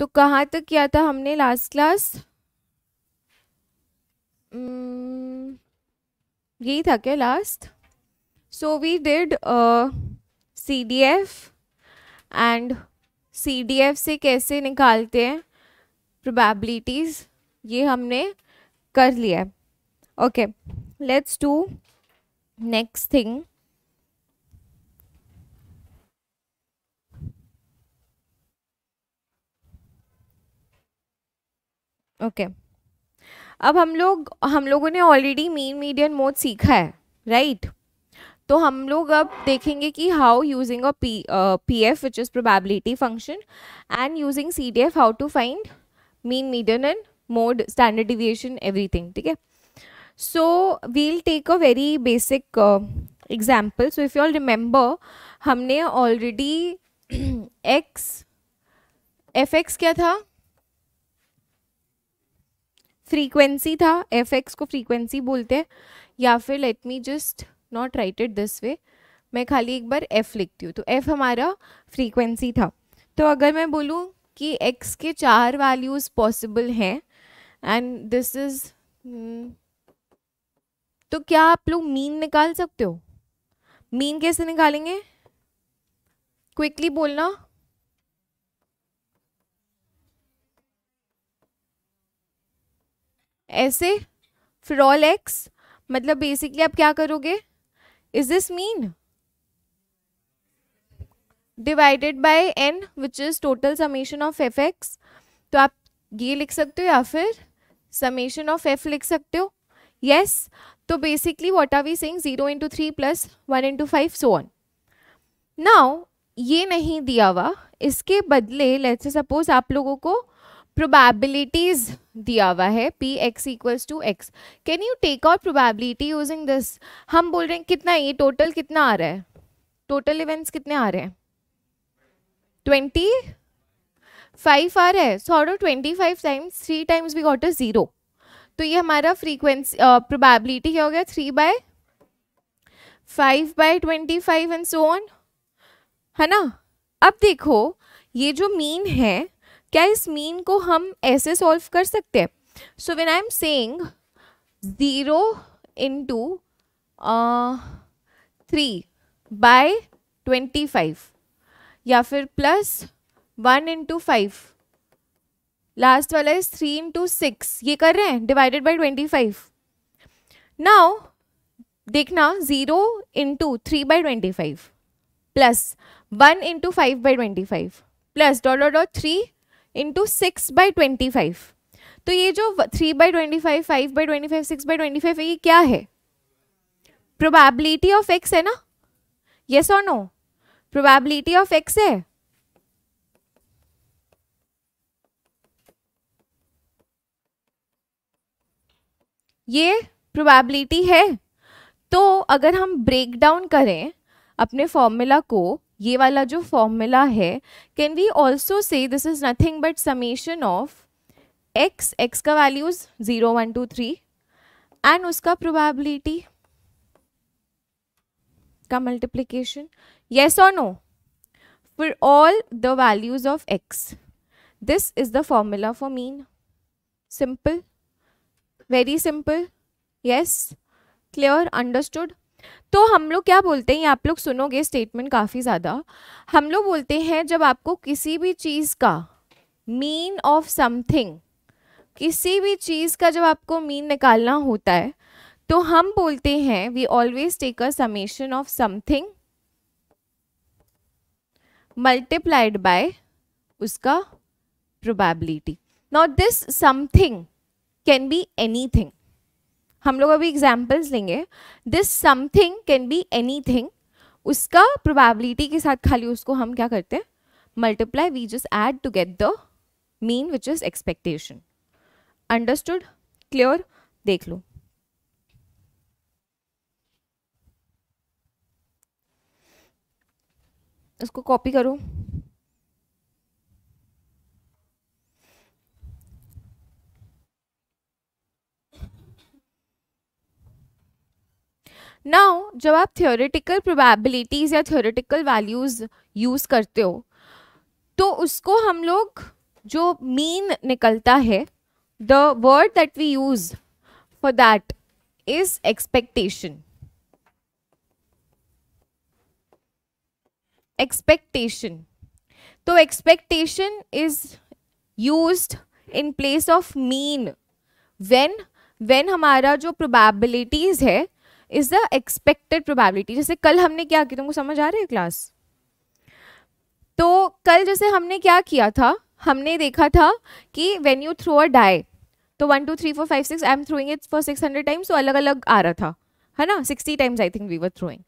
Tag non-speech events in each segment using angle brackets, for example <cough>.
तो कहाँ तक किया था हमने लास्ट हम्म, क्लास यही था क्या last so we did C D F and C D F से कैसे निकालते हैं प्रोबेबिलिटीज़ ये हमने कर लिया okay let's do next thing okay अब हम लोग हम लोगों ने ऑलरेडी मीन मीडियन मोड सीखा है राइट तो हम लोग अब देखेंगे कि how using a P P F which is probability function and using C D F how to find mean median and mode standard deviation everything ठीक है so we'll take a very basic example so if you all remember हमने already X F X क्या था frequency था F x को frequency बोलते हैं या फिर let me just not write it this way मैं खाली एक बार एफ़ लिखती हूँ तो एफ़ हमारा फ्रीक्वेंसी था तो अगर मैं बोलूँ कि एक्स के चार वैल्यूज़ पॉसिबल हैं एंड दिस इज़ तो क्या आप लोग मीन निकाल सकते हो मीन कैसे निकालेंगे क्विकली बोलना ऐसे फिर ऑल एक्स मतलब बेसिकली आप क्या करोगे is this mean divided by N which is total summation of F X तो आप ये लिख सकते हो या फिर समेशन ऑफ एफ लिख सकते हो यस yes? तो basically what are we saying zero into three plus one into five so on now ये नहीं दिया हुआ इसके बदले लेट्स सपोज आप लोगों को प्रोबेबिलिटीज़ दिया हुआ है P X equals to X can you take out probability using this हम बोल रहे हैं कितना ये टोटल कितना आ रहा है टोटल इवेंट्स कितने आ रहे हैं ट्वेंटी फाइव आ रहा है so out of twenty five times three times we got a zero तो ये हमारा फ्रीक्वेंसी प्रोबेबिलिटी क्या हो गया three by five by twenty five and so on है ना अब देखो ये जो मीन है क्या इस मीन को हम ऐसे सॉल्व कर सकते हैं so when I am saying zero to three by twenty five या फिर plus one into five last वाला इज थ्री इंटू सिक्स ये कर रहे हैं divided by twenty five now देखना zero into three by twenty five plus one into five by twenty five plus dot dot dot three into six by twenty five तो ये जो three by twenty five five by twenty five six by twenty five ये क्या है probability of x है ना yes और no probability of x है ये प्रोबेबिलिटी है तो अगर हम ब्रेक डाउन करें अपने फॉर्मूला को ये वाला जो फॉर्मूला है can we also say this is nothing but summation of X X का values zero one two three and उसका प्रोबेबिलिटी का मल्टीप्लीकेशन येस और no for all the values of X this is the formula for mean simple very simple yes clear understood तो हम लोग क्या बोलते हैं आप लोग सुनोगे स्टेटमेंट काफ़ी ज़्यादा हम लोग बोलते हैं जब आपको किसी भी चीज़ का मीन ऑफ समथिंग किसी भी चीज़ का जब आपको मीन निकालना होता है तो हम बोलते हैं we always take a summation of something multiplied by उसका probability not this something can be anything हम लोग अभी एग्जाम्पल्स लेंगे this something can be anything उसका प्रोबेबिलिटी के साथ खाली उसको हम क्या करते हैं multiply we just add to get the mean which is expectation understood clear देख लो इसको कॉपी करो नाउ जब आप थियोरेटिकल प्रोबेबिलिटीज़ या थियोरेटिकल वैल्यूज़ यूज़ करते हो तो उसको हम लोग जो मीन निकलता है the word that we use for that is expectation expectation तो expectation is use in place of mean when when हमारा जो प्रोबेबिलिटीज़ है इज द एक्सपेक्टेड प्रोबेबिलिटी जैसे कल हमने क्या किया तुमको समझ आ रहा है क्लास तो कल जैसे हमने क्या किया था हमने देखा था कि when you throw a die तो one two three four five six I am throwing it for six hundred times तो अलग अलग आ रहा था है ना sixty times I think we were throwing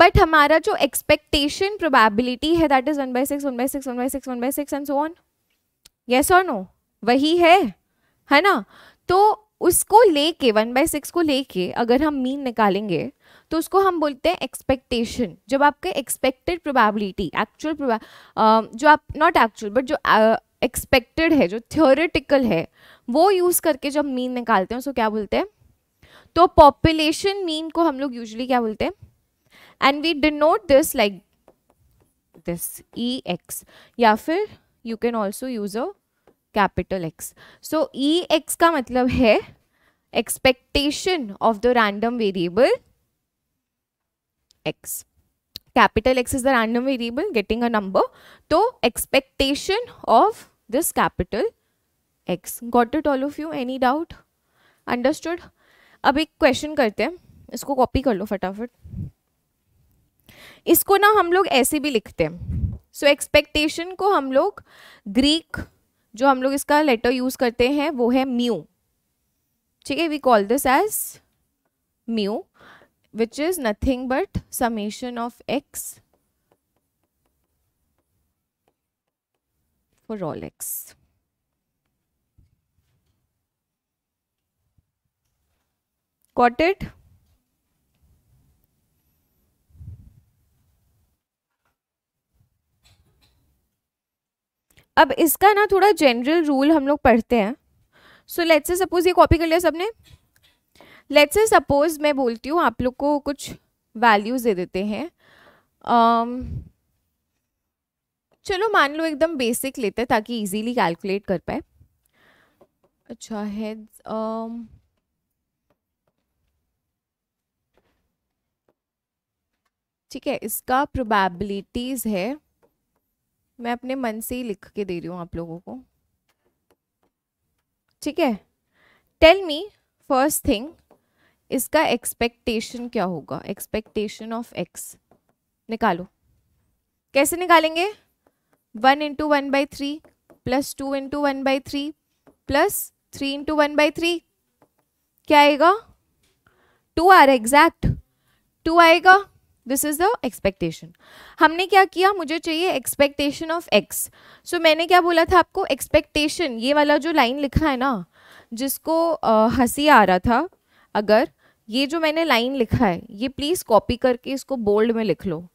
but हमारा जो एक्सपेक्टेशन प्रोबेबिलिटी है that is one by six one by six one by six one by six and so on yes और नो वही है है ना तो उसको लेके वन बाई सिक्स को लेके अगर हम मीन निकालेंगे तो उसको हम बोलते हैं एक्सपेक्टेशन जब आपके एक्सपेक्टेड प्रोबेबिलिटी एक्चुअल जो आप नॉट एक्चुअल बट जो एक्सपेक्टेड uh, है जो थियोरेटिकल है वो यूज़ करके जब मीन निकालते हैं उसको क्या बोलते हैं तो पॉपुलेशन मीन को हम लोग यूजली क्या बोलते हैं and we denote this like this E X या फिर you can also use a capital X so E X का मतलब है expectation of the random variable X capital X is the random variable getting a number तो expectation of this capital X got it all of you any doubt understood अब एक question करते हैं इसको copy कर लो फटाफट इसको ना हम लोग ऐसे भी लिखते हैं सो so, एक्सपेक्टेशन को हम लोग ग्रीक जो हम लोग इसका लेटर यूज़ करते हैं वो है म्यू ठीक है we call this as mu which is nothing but summation of X for all X got अब इसका ना थोड़ा जनरल रूल हम लोग पढ़ते हैं सो लेट्स से सपोज ये कॉपी कर लिया सबने लेट्स से सपोज मैं बोलती हूँ आप लोग को कुछ वैल्यूज़ दे देते हैं um, चलो मान लो एकदम बेसिक लेते हैं ताकि इजीली कैलकुलेट कर पाए अच्छा है um, ठीक है इसका प्रोबेबिलिटीज़ है मैं अपने मन से ही लिख के दे रही हूँ आप लोगों को ठीक है टेल मी फर्स्ट थिंग इसका एक्सपेक्टेशन क्या होगा एक्सपेक्टेशन ऑफ एक्स निकालो कैसे निकालेंगे one into one by three plus two into one by three plus three into one by three क्या आएगा टू आर एग्जैक्ट टू आएगा दिस इज़ द एक्सपेक्टेशन हमने क्या किया मुझे चाहिए एक्सपेक्टेशन ऑफ एक्स सो मैंने क्या बोला था आपको एक्सपेक्टेशन ये वाला जो लाइन लिखा है ना जिसको हंसी आ रहा था अगर ये जो मैंने लाइन लिखा है ये प्लीज़ कॉपी करके इसको बोल्ड में लिख लो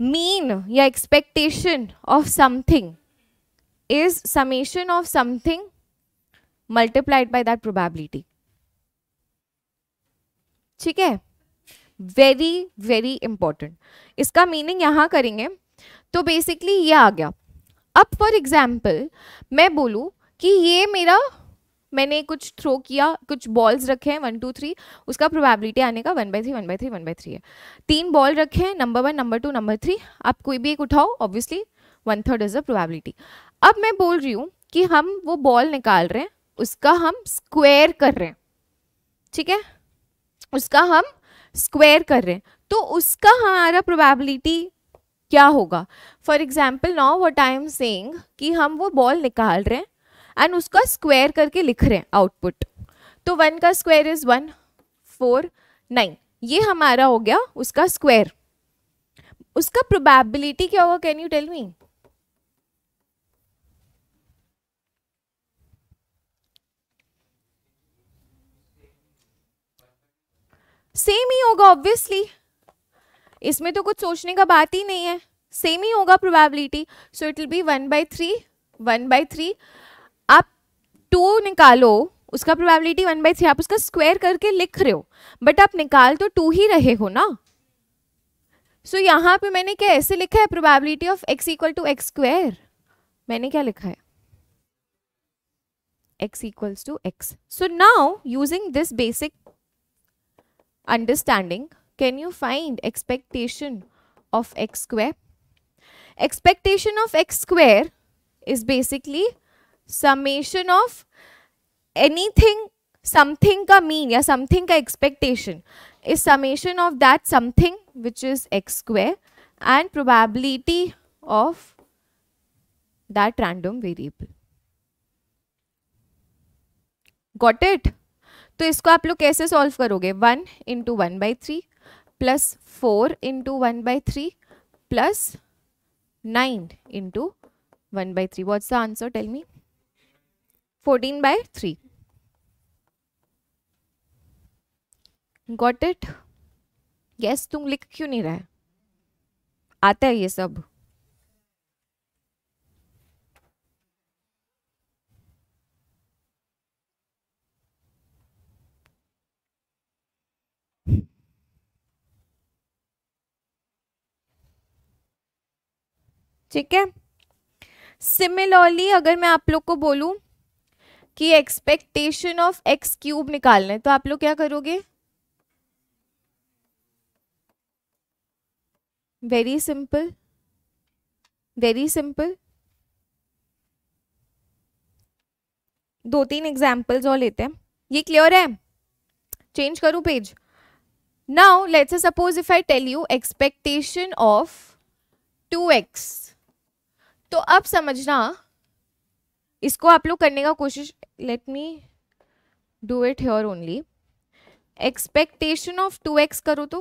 मीन या expectation of something is summation of something multiplied by that probability ठीक है वेरी वेरी इंपॉर्टेंट इसका मीनिंग यहाँ करेंगे तो बेसिकली ये आ गया अब फॉर एग्जाम्पल मैं बोलूँ कि ये मेरा मैंने कुछ थ्रो किया कुछ बॉल्स रखे हैं वन टू थ्री उसका प्रोबेबिलिटी आने का one by three one by three one by three है तीन बॉल रखे हैं number one number two number three आप कोई भी एक उठाओ obviously one third is the probability अब मैं बोल रही हूँ कि हम वो बॉल निकाल रहे हैं उसका हम स्क्वेयर कर रहे हैं ठीक है उसका हम स्क्वायर कर रहे हैं तो उसका हमारा प्रोबेबिलिटी क्या होगा for example now what I am saying कि हम वो बॉल निकाल रहे हैं एंड उसका स्क्वायर करके लिख रहे हैं आउटपुट तो वन का square is one four nine ये हमारा हो गया उसका स्क्वायर उसका प्रोबेबिलिटी क्या होगा कैन यू टेल मी ही होगा ऑब्वियसली इसमें तो कुछ सोचने का बात ही नहीं है सेम ही होगा probability so it will be one by three one by three आप टू निकालो उसका प्रोबेबिलिटी वन बाई थ्री आप उसका स्क्वायर करके लिख रहे हो बट आप निकाल तो टू ही रहे हो ना सो so, यहाँ पे मैंने क्या ऐसे लिखा है probability of x equal to X square मैंने क्या लिखा है X equals to X so now using this basic understanding, can you find expectation of x square? Expectation of x square is basically summation of anything something ka mean or something ka expectation is summation of that something which is x square and probability of that random variable. Got it? तो इसको आप लोग कैसे solve करोगे one into one by three plus four into one by three plus nine into one by three what's the answer tell me fourteen by three got it guys तुम लिख क्यों नहीं रहा है आता है ये सब ठीक है सिमिलरली अगर मैं आप लोग को बोलूं कि एक्सपेक्टेशन ऑफ एक्स क्यूब निकालना है तो आप लोग क्या करोगे वेरी सिंपल वेरी सिंपल दो तीन एग्जाम्पल्स और लेते हैं ये क्लियर है चेंज करूं page now let's suppose if I tell you expectation of two x तो अब समझना इसको आप लोग करने का कोशिश let me do it here only expectation of two X करो तो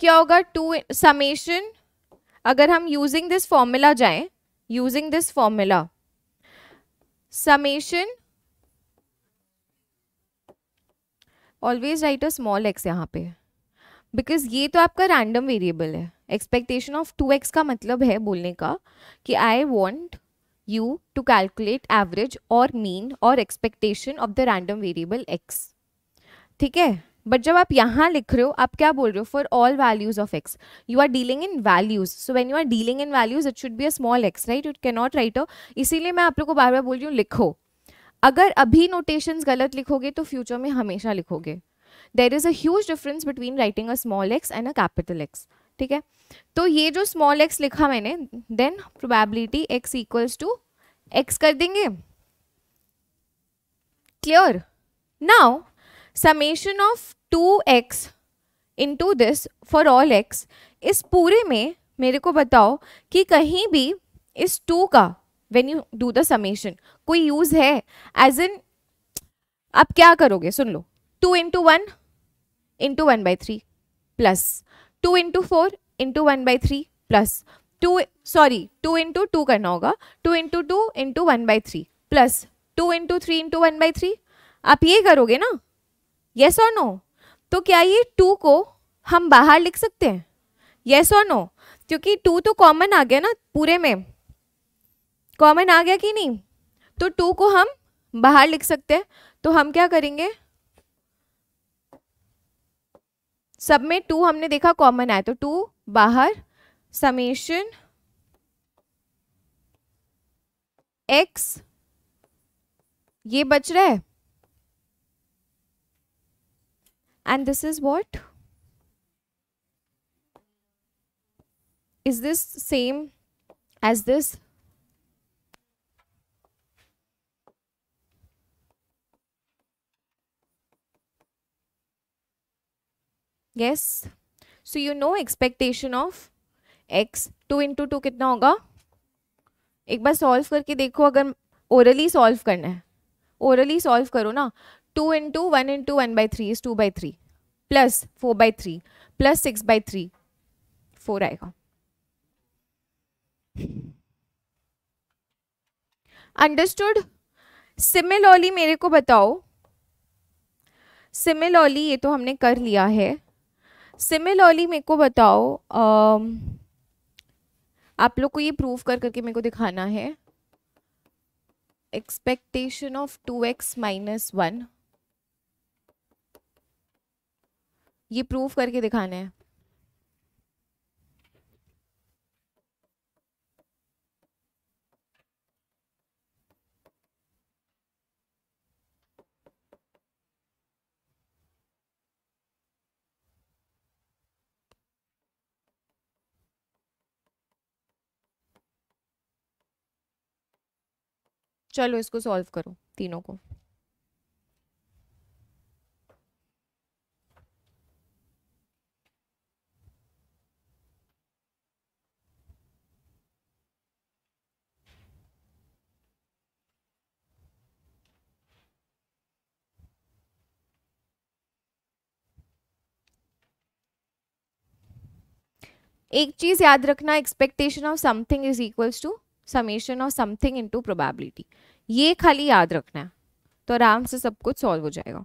क्या होगा टू समेशन अगर हम यूजिंग दिस फॉर्मूला जाएं using this formula summation always write a small X यहाँ पे बिकॉज ये तो आपका रैंडम वेरिएबल है एक्सपेक्टेशन ऑफ टू एक्स का मतलब है बोलने का कि I want you to calculate average और मीन और expectation of the random variable X ठीक है बट जब आप यहाँ लिख रहे हो आप क्या बोल रहे हो for all values of X you are dealing in values so when you are dealing in values it should be a small X right it can not right हो इसीलिए मैं आप लोग को बार बार बोल रही हूँ लिखो अगर अभी नोटेशंस गलत लिखोगे तो फ्यूचर में हमेशा लिखोगे there is a huge difference between writing a small X and a capital X ठीक है तो ये जो स्मॉल एक्स लिखा मैंने then probability X equals to X कर देंगे clear now summation of two X into this for all X इस पूरे में मेरे को बताओ कि कहीं भी इस टू का when you do the summation कोई यूज है एज इन आप क्या करोगे सुन लो two into one into one by three plus two into four into one by three plus two sorry two into two करना होगा two into two into one by three plus two into three into one by three आप ये करोगे ना yes और no तो क्या ये टू को हम बाहर लिख सकते हैं येस और नो क्योंकि टू तो कॉमन आ गया ना पूरे में कॉमन आ गया कि नहीं तो टू को हम बाहर लिख सकते हैं तो हम क्या करेंगे सब में टू हमने देखा कॉमन आया तो टू बाहर समेशन एक्स ये बच रहा है and this is what is this same as this yes so you know expectation of x two into two कितना होगा एक बार सॉल्व करके देखो अगर ओरली सॉल्व करना है ओरली सॉल्व करो ना two into one into one by three is two by three plus four by three plus six by three four आएगा अंडरस्टूड सिमिलॉली मेरे को बताओ सिमिलॉली ये तो हमने कर लिया है सिमिलरली मेरे को बताओ आप लोग को ये प्रूव कर करके मेरे को दिखाना है expectation of two x minus one ये प्रूव करके दिखाना है चलो इसको सॉल्व करो तीनों को एक चीज याद रखना expectation of something is equals to summation of something into probability ये खाली याद रखना है तो आराम से सब कुछ सॉल्व हो जाएगा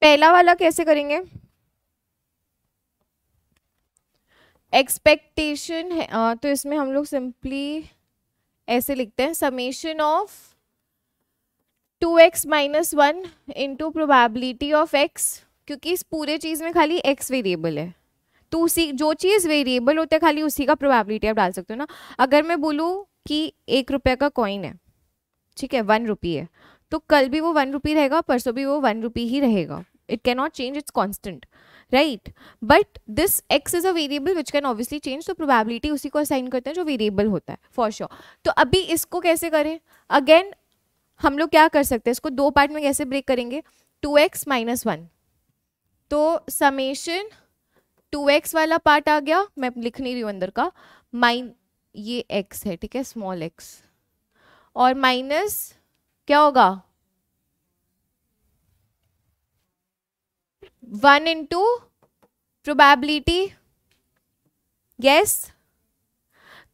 पहला वाला कैसे करेंगे एक्सपेक्टेशन है आ, तो इसमें हम लोग सिंपली ऐसे लिखते हैं summation of two x minus one into probability of x क्योंकि इस पूरे चीज़ में खाली एक्स वेरिएबल है तो उसी जो चीज़ वेरिएबल होता है खाली उसी का प्रोबेबिलिटी आप डाल सकते हो ना अगर मैं बोलूँ कि एक रुपये का कॉइन है ठीक है वन रुपये है तो कल भी वो वन रुपी रहेगा परसों भी वो वन रुपी ही रहेगा it can not change it's constant right but this X is a variable which can obviously change तो प्रोबेबिलिटी उसी को असाइन करते हैं जो वेरिएबल होता है फॉर sure तो अभी इसको कैसे करें अगेन हम लोग क्या कर सकते हैं इसको दो पार्ट में कैसे ब्रेक करेंगे टू एक्स माइनस वन तो समेशन एक्स वाला पार्ट आ गया मैं लिख नहीं रही हूँ अंदर का माइन ये एक्स है ठीक है स्मॉल एक्स और माइनस क्या होगा वन इंटू प्रोबेबिलिटी यस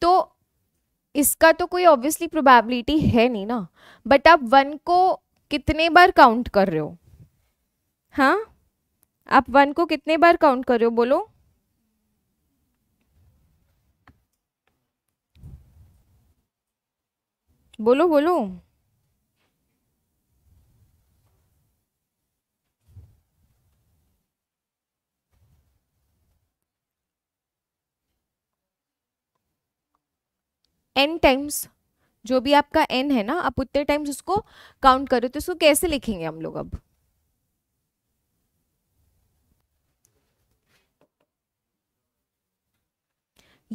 तो इसका तो कोई ऑब्वियसली प्रोबेबिलिटी है नहीं ना बट आप वन को कितने बार काउंट कर रहे हो हाँ आप वन को कितने बार काउंट कर रहे हो बोलो बोलो बोलो एन टाइम्स जो भी आपका एन है ना आप उतने टाइम्स उसको काउंट करो तो उसको कैसे लिखेंगे हम लोग अब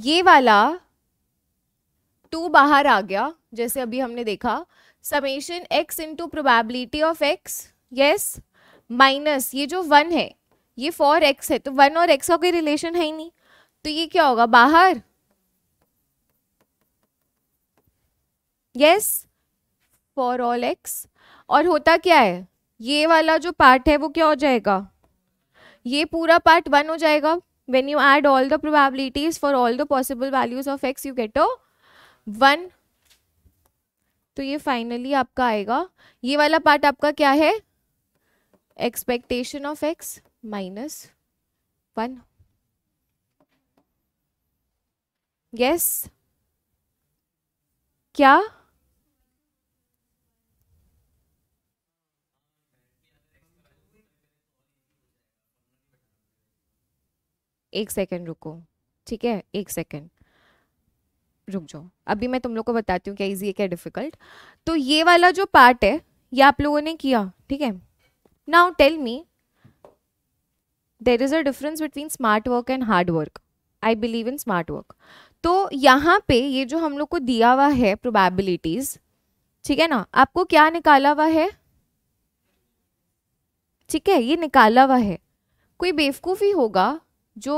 ये वाला टू बाहर आ गया जैसे अभी हमने देखा summation X into probability of X yes minus ये जो वन है ये फॉर एक्स है तो वन और एक्स का कोई रिलेशन है ही नहीं तो ये क्या होगा बाहर यस फॉर ऑल एक्स और होता क्या है ये वाला जो पार्ट है वो क्या हो जाएगा ये पूरा पार्ट वन हो जाएगा when you add all the probabilities for all the possible values of X you get one तो ये फाइनली आपका आएगा ये वाला पार्ट आपका क्या है expectation of x minus one yes क्या एक सेकेंड रुको ठीक है एक सेकेंड रुक जाओ अभी मैं तुम लोग को बताती हूँ क्या इजी है क्या डिफिकल्ट तो ये वाला जो पार्ट है ये आप लोगों ने किया ठीक है now tell me there is a difference between smart work and hard work I believe in smart work तो यहाँ पे ये जो हम लोग को दिया हुआ है प्रोबेबिलिटीज ठीक है ना आपको क्या निकाला हुआ है ठीक है ये निकाला हुआ है कोई बेवकूफ़ी होगा जो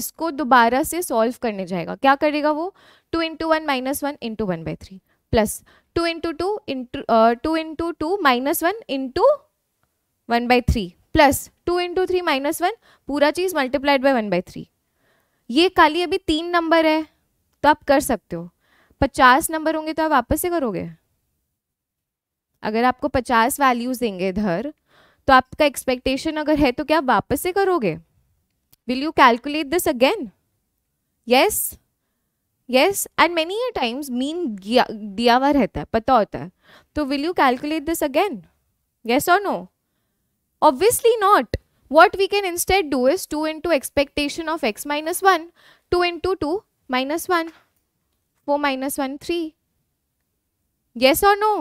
इसको दोबारा से सॉल्व करने जाएगा क्या करेगा वो two into one minus one into one by three plus two into two into two into two minus one into one by three plus two into three minus one पूरा चीज़ multiplied by one by three ये खाली अभी तीन number है तो आप कर सकते हो पचास नंबर होंगे तो आप वापस से करोगे अगर आपको पचास वैल्यूज़ देंगे इधर तो आपका एक्सपेक्टेशन अगर है तो क्या आप वापस से करोगे Will you calculate this again? Yes? Yes? And many a times mean diya hua rehta hai pata hota hai so will you calculate this again? Yes or no? Obviously not. What we can instead do is 2 into expectation of x minus 1, 2 into 2 minus 1, 4 minus 1, 3. Yes or no?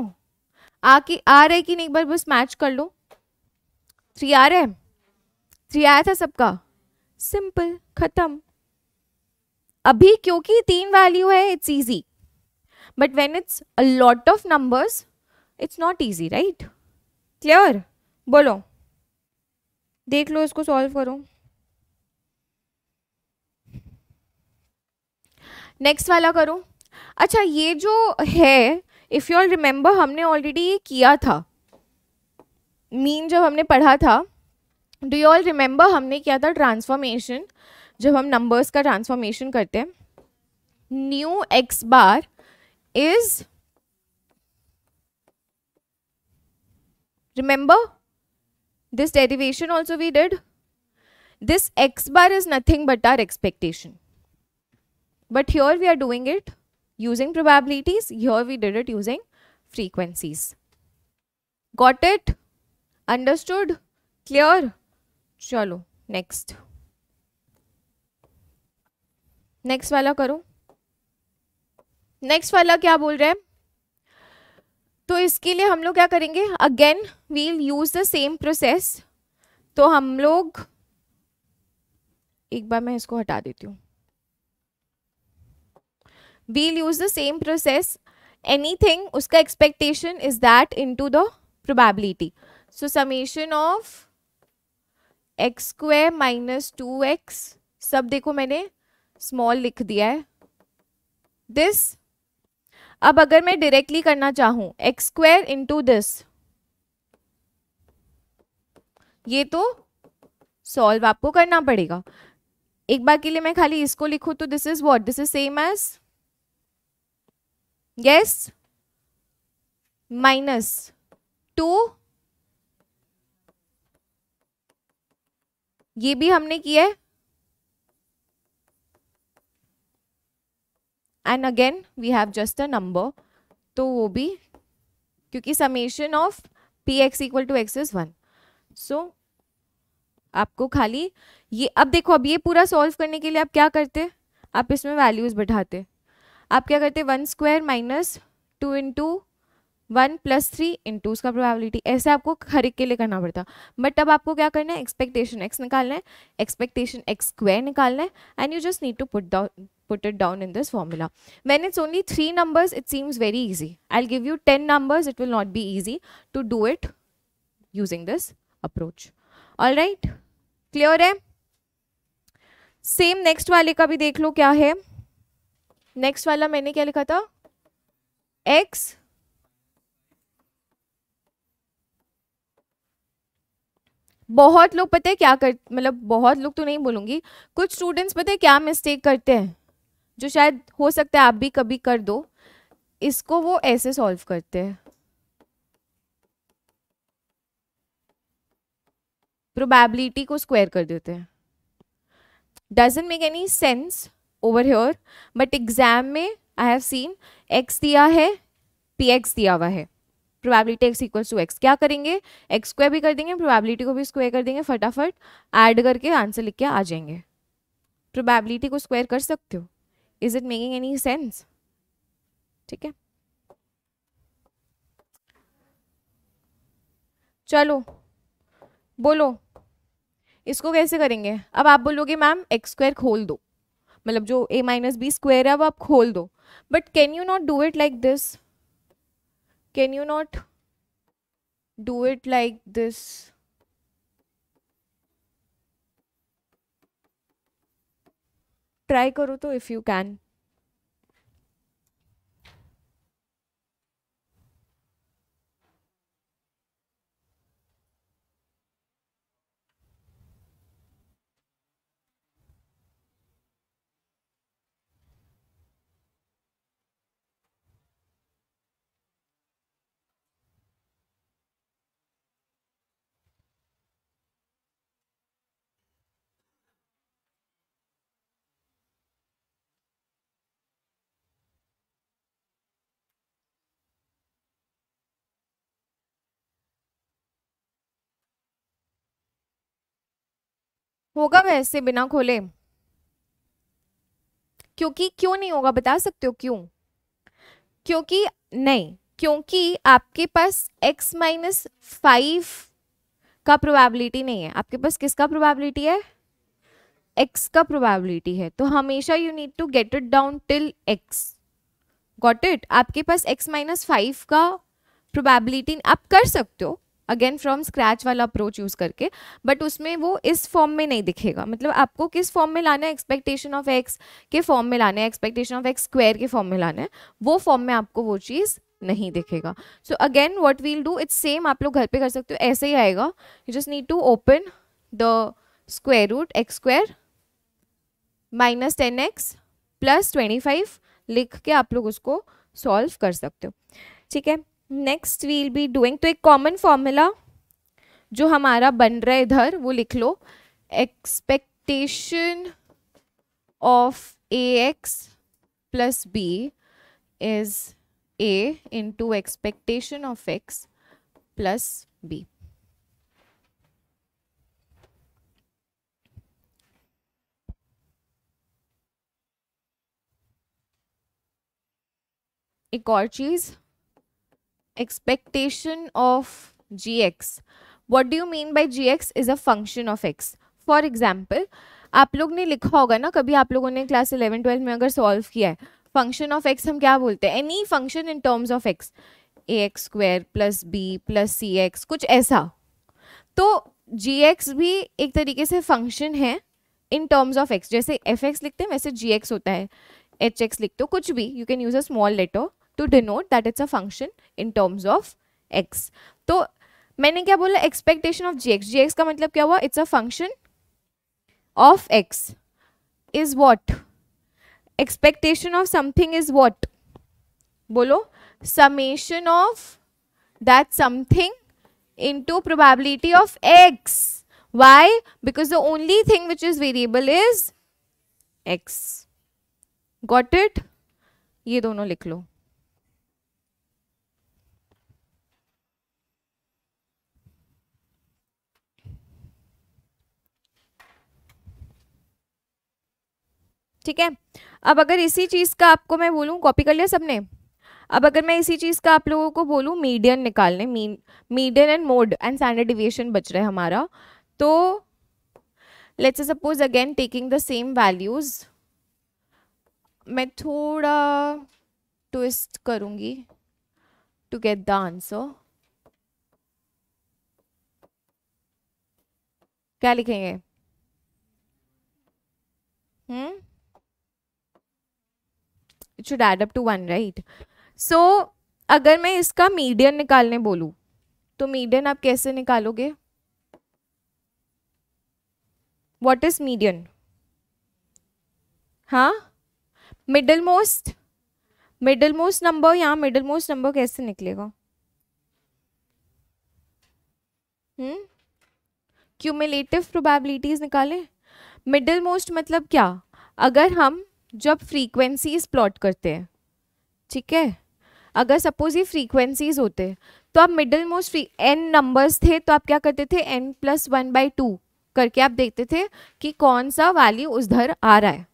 आ की आ रहा है कि नहीं एक बार बस match कर लो three आ रहा है थ्री आया था सबका सिंपल खत्म अभी क्योंकि तीन वैल्यू है it's easy but when it's a lot of numbers it's not easy right clear बोलो देख लो इसको सॉल्व करो नेक्स्ट वाला करो अच्छा ये जो है इफ़ यू ऑल रिमेंबर हमने ऑलरेडी ये किया था मीन जब हमने पढ़ा था डू यू ऑल रिमेंबर हमने किया था ट्रांसफॉर्मेशन जब हम नंबर्स का ट्रांसफॉर्मेशन करते हैं new X bar is remember this derivation also we did this X bar is nothing but our expectation but here we are doing it using probabilities here we did it using frequencies got it understood clear चलो next next वाला करो next वाला क्या बोल रहे हैं तो इसके लिए हम लोग क्या करेंगे again we'll use the same process तो हम लोग एक बार मैं इसको हटा देती हूँ we'll use the same process anything उसका expectation is that into the probability so summation of x square minus two X सब देखो मैंने स्मॉल लिख दिया है दिस अब अगर मैं डायरेक्टली करना चाहूं एक्स स्क्वायर इंटू दिस ये तो सॉल्व आपको करना पड़ेगा एक बार के लिए मैं खाली इसको लिखूं तो this is what this is same as yes minus two ये भी हमने किया है and again we have just a number तो वो भी क्योंकि summation of P X equal to X is one so आपको खाली ये अब देखो अब ये पूरा सॉल्व करने के लिए आप क्या करते आप इसमें वैल्यूज़ बैठाते आप क्या करते one square minus two into one plus three into उसका प्रोबेबिलिटी ऐसे आपको हर एक के लिए करना पड़ता है बट अब आपको क्या करना है एक्सपेक्टेशन एक्स निकालना है एक्सपेक्टेशन एक्स स्क्वायर निकालना है and you just need to put put it down in this formula when it's only three numbers it seems very easy I give you ten numbers it will not be easy to do it using this approach all right clear है same next वाले का भी देख लो क्या है next वाला मैंने क्या लिखा था एक्स बहुत लोग पता है क्या कर मतलब बहुत लोग तो नहीं बोलूँगी कुछ स्टूडेंट्स पता है क्या मिस्टेक करते हैं जो शायद हो सकता है आप भी कभी कर दो इसको वो ऐसे सॉल्व करते हैं प्रोबेबिलिटी को स्क्वायर कर देते हैं doesn't make any sense over here but exam में आई हैव सीन एक्स दिया है पी एक्स दिया हुआ है probability X equals to X क्या करेंगे एक्स स्क्वायर भी कर देंगे प्रोबेबिलिटी को भी स्क्वायर कर देंगे फटाफट ऐड करके आंसर लिख के आ जाएंगे प्रोबेबिलिटी को स्क्वायर कर सकते हो is it making any sense ठीक है चलो बोलो इसको कैसे करेंगे अब आप बोलोगे मैम एक्स स्क्वायर खोल दो मतलब जो ए माइनस बी स्क्वायर है वो आप खोल दो but can you not do it like this can you not do it like this try karo to if you can होगा वैसे बिना खोले क्योंकि क्यों नहीं होगा बता सकते हो क्यों क्योंकि नहीं क्योंकि आपके पास x माइनस फाइव का प्रोबेबिलिटी नहीं है आपके पास किसका प्रोबेबिलिटी है x का प्रोबेबिलिटी है तो हमेशा you need to get it down till x got it आपके पास x माइनस फाइव का प्रोबेबिलिटी आप कर सकते हो अगेन फ्रॉम स्क्रैच वाला अप्रोच यूज़ करके बट उसमें वो इस फॉर्म में नहीं दिखेगा मतलब आपको किस फॉर्म में लाना है एक्सपेक्टेशन ऑफ एक्स के फॉर्म में लाना है एक्सपेक्टेशन ऑफ एक्स स्क्वायर के फॉर्म में लाना है वो फॉर्म में आपको वो चीज़ नहीं दिखेगा so again what we'll do it's same आप लोग घर पर कर सकते हो ऐसे ही आएगा you just need to open the square root X square minus ten X plus twenty five लिख के आप लोग उसको सॉल्व कर सकते हो ठीक है नेक्स्ट वील बी डूइंग तो एक कॉमन फॉर्मूला जो हमारा बन रहा है इधर वो लिख लो expectation of A X plus B is A into expectation of X plus B एक और चीज़ expectation of gx what do you mean by gx is a function of x for example आप लोग ने लिखा होगा ना कभी आप लोगों ने क्लास इलेवन ट्वेल्थ में अगर सॉल्व किया है फंक्शन ऑफ एक्स हम क्या बोलते हैं any function in terms of x A X square plus B plus C X कुछ ऐसा तो जी एक्स भी एक तरीके से फंक्शन है इन टर्म्स ऑफ एक्स जैसे एफ एक्स लिखते हैं वैसे जी एक्स होता है एच एक्स लिखते हो कुछ भी you can use a small letter to denote that it's a function in terms of X तो मैंने क्या बोला expectation of G X G X का मतलब क्या हुआ it's a function of x is what expectation of something is what बोलो summation of that something into probability of X why because the only thing which is variable is X got it ये दोनों लिख लो ठीक है अब अगर इसी चीज़ का आपको मैं बोलूँ कॉपी कर लिया सबने अब अगर मैं इसी चीज़ का आप लोगों को बोलूँ मीडियन निकालने mean median and mode and standard deviation बच रहा है हमारा तो let's suppose again taking the same values मैं थोड़ा ट्विस्ट करूँगी टू गेट द आंसर क्या लिखेंगे hmm it should add up to one right so अगर मैं इसका मीडियन निकालने बोलूँ तो मीडियन आप कैसे निकालोगे वॉट इज मीडियन हाँ middle most middle most number यहाँ मिडल मोस्ट नंबर कैसे निकलेगा हम्म क्यूमुलेटिव प्रोबेबिलिटीज निकाले मिडल मोस्ट मतलब क्या अगर हम जब फ्रीक्वेंसीज प्लॉट करते हैं ठीक है अगर सपोज ये फ्रीक्वेंसीज होते तो आप मिडिल मोस्ट फ्री एन नंबर्स थे तो आप क्या करते थे N plus one by two करके आप देखते थे कि कौन सा वैल्यू उधर आ रहा है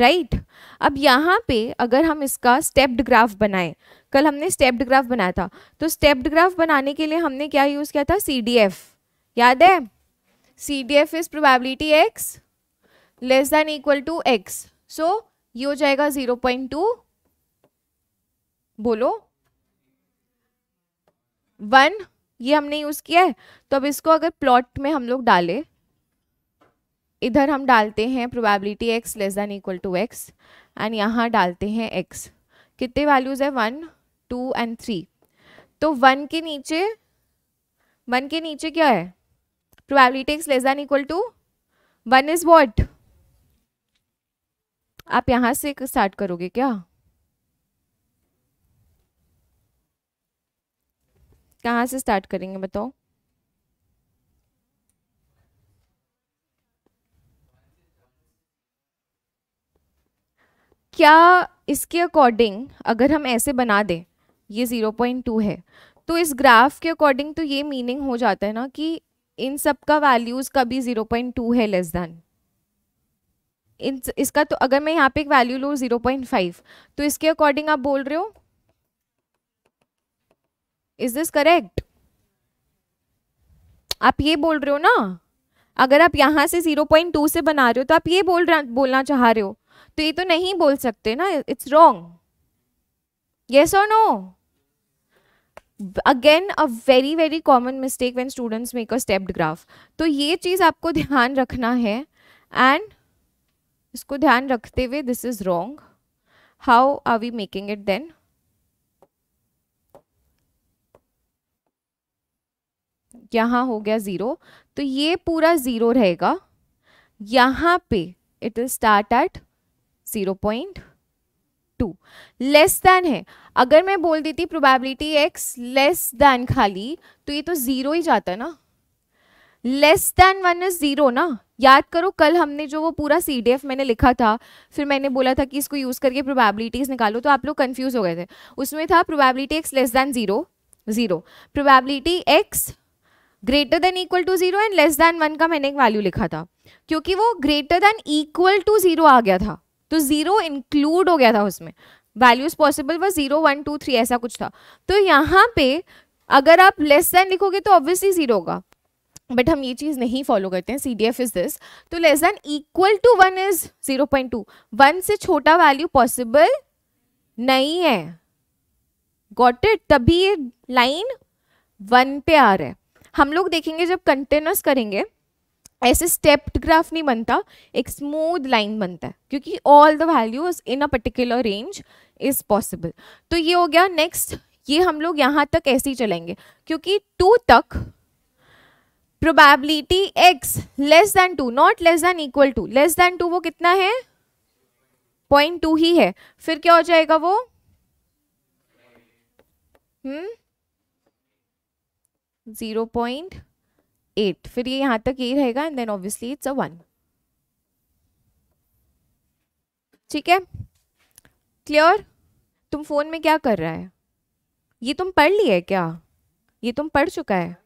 राइट right? अब यहाँ पे अगर हम इसका स्टेप्ड ग्राफ बनाएं कल हमने स्टेप्ड ग्राफ बनाया था तो स्टेप्ड ग्राफ बनाने के लिए हमने क्या यूज़ किया था सी डी एफ याद है C D F is probability x less than equal to X so so, ये हो जाएगा जीरो पॉइंट टू बोलो वन ये हमने यूज किया है तो अब इसको अगर प्लॉट में हम लोग डालें इधर हम डालते हैं probability x less than equal to X and यहाँ डालते हैं एक्स कितने वैल्यूज़ है वन टू एंड थ्री तो वन के नीचे वन के नीचे क्या है probability x less than equal to one is what आप यहाँ से स्टार्ट करोगे क्या कहाँ से स्टार्ट करेंगे बताओ क्या इसके अकॉर्डिंग अगर हम ऐसे बना दें ये ज़ीरो पॉइंट टू है तो इस ग्राफ के अकॉर्डिंग तो ये मीनिंग हो जाता है ना कि इन सब का वैल्यूज़ कभी ज़ीरो पॉइंट टू है लेस दैन इन इसका तो अगर मैं यहाँ पे एक वैल्यू लूँ ज़ीरो पॉइंट फाइव तो इसके अकॉर्डिंग आप बोल रहे हो इज़ दिस करेक्ट आप ये बोल रहे हो ना अगर आप यहाँ से ज़ीरो पॉइंट टू से बना रहे हो तो आप ये बोल रहा बोलना चाह रहे हो तो ये तो नहीं बोल सकते ना इट्स रॉन्ग येस और no again a very very common mistake when students make a stepped graph तो ये चीज़ आपको ध्यान रखना है एंड इसको ध्यान रखते हुए this is wrong how are we making it then यहाँ हो गया ज़ीरो तो ये पूरा ज़ीरो रहेगा यहाँ पे it will start at zero point two less than है अगर मैं बोल देती प्रोबेबिलिटी एक्स लेस दैन खाली तो ये तो ज़ीरो ही जाता ना less than one is zero ना याद करो कल हमने जो वो पूरा सी डी एफ मैंने लिखा था फिर मैंने बोला था कि इसको यूज़ करके प्रोबेबिलिटीज़ निकालो तो आप लोग कन्फ्यूज़ हो गए थे उसमें था probability x less than zero zero probability x greater than equal to zero and less than one का मैंने एक वैल्यू लिखा था क्योंकि वो greater than equal to zero आ गया था तो ज़ीरो इंक्लूड हो गया था उसमें वैल्यूज़ पॉसिबल वह ज़ीरो वन टू थ्री ऐसा कुछ था तो यहाँ पे अगर आप लेस दैन लिखोगे तो ऑब्वियसली ज़ीरो होगा बट हम ये चीज़ नहीं फॉलो करते हैं C D F is this तो less than equal to one is zero point two one से छोटा वैल्यू पॉसिबल नहीं है गॉट इट तभी ये लाइन वन पे आ रहा है हम लोग देखेंगे जब कंटिन्यूस करेंगे ऐसे स्टेप्ड ग्राफ नहीं बनता एक स्मूथ लाइन बनता है क्योंकि all the values in a particular range is possible तो ये हो गया नेक्स्ट ये हम लोग यहाँ तक ऐसे ही चलेंगे क्योंकि टू तक probability x less than two not less than equal to less than two वो कितना है पॉइंट टू ही है फिर क्या हो जाएगा वो जीरो पॉइंट एट फिर ये यहाँ तक यही रहेगा and then obviously it's a one ठीक है क्लियर तुम फोन में क्या कर रहा है ये तुम पढ़ है क्या ये तुम पढ़ चुका है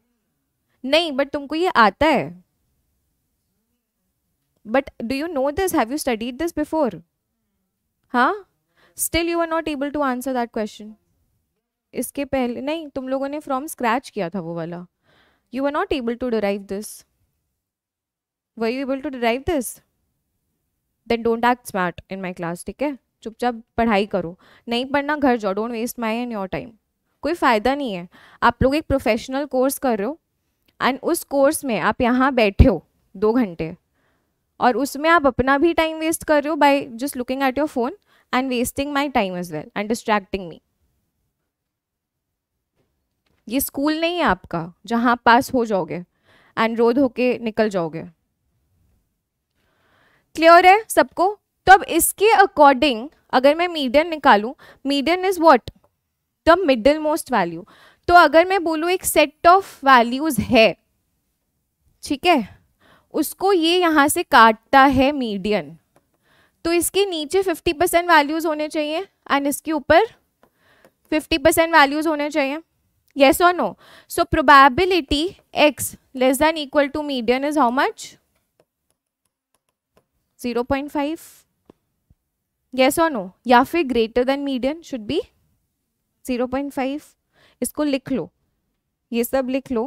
नहीं बट तुमको ये आता है but do you know this have you studied this before हाँ still you are not able to answer that question इसके पहले नहीं तुम लोगों ने फ्रॉम स्क्रैच किया था वो वाला you are not able to derive this were you able to derive this then don't act smart in my class ठीक है चुपचाप पढ़ाई करो नहीं पढ़ना घर जाओ don't waste my and your time कोई फ़ायदा नहीं है आप लोग एक प्रोफेशनल कोर्स कर रहे हो एंड उस कोर्स में आप यहाँ बैठे हो दो घंटे और उसमें आप अपना भी टाइम वेस्ट कर रहे हो by just looking at your phone and wasting my time is well and distracting me ये स्कूल नहीं है आपका जहाँ आप पास हो जाओगे एंड रोध होके निकल जाओगे क्लियर है सबको तो अब इसके अकॉर्डिंग अगर मैं मीडियन निकालूं median is what the middle most value तो अगर मैं बोलूँ एक सेट ऑफ वैल्यूज़ है ठीक है उसको ये यहाँ से काटता है मीडियन तो इसके नीचे 50% परसेंट वैल्यूज़ होने चाहिए एंड इसके ऊपर 50% परसेंट वैल्यूज़ होने चाहिए येस और no so probability x less than equal to median is how much 0.5 yes और नो या फिर greater than median should be 0.5 इसको लिख लो ये सब लिख लो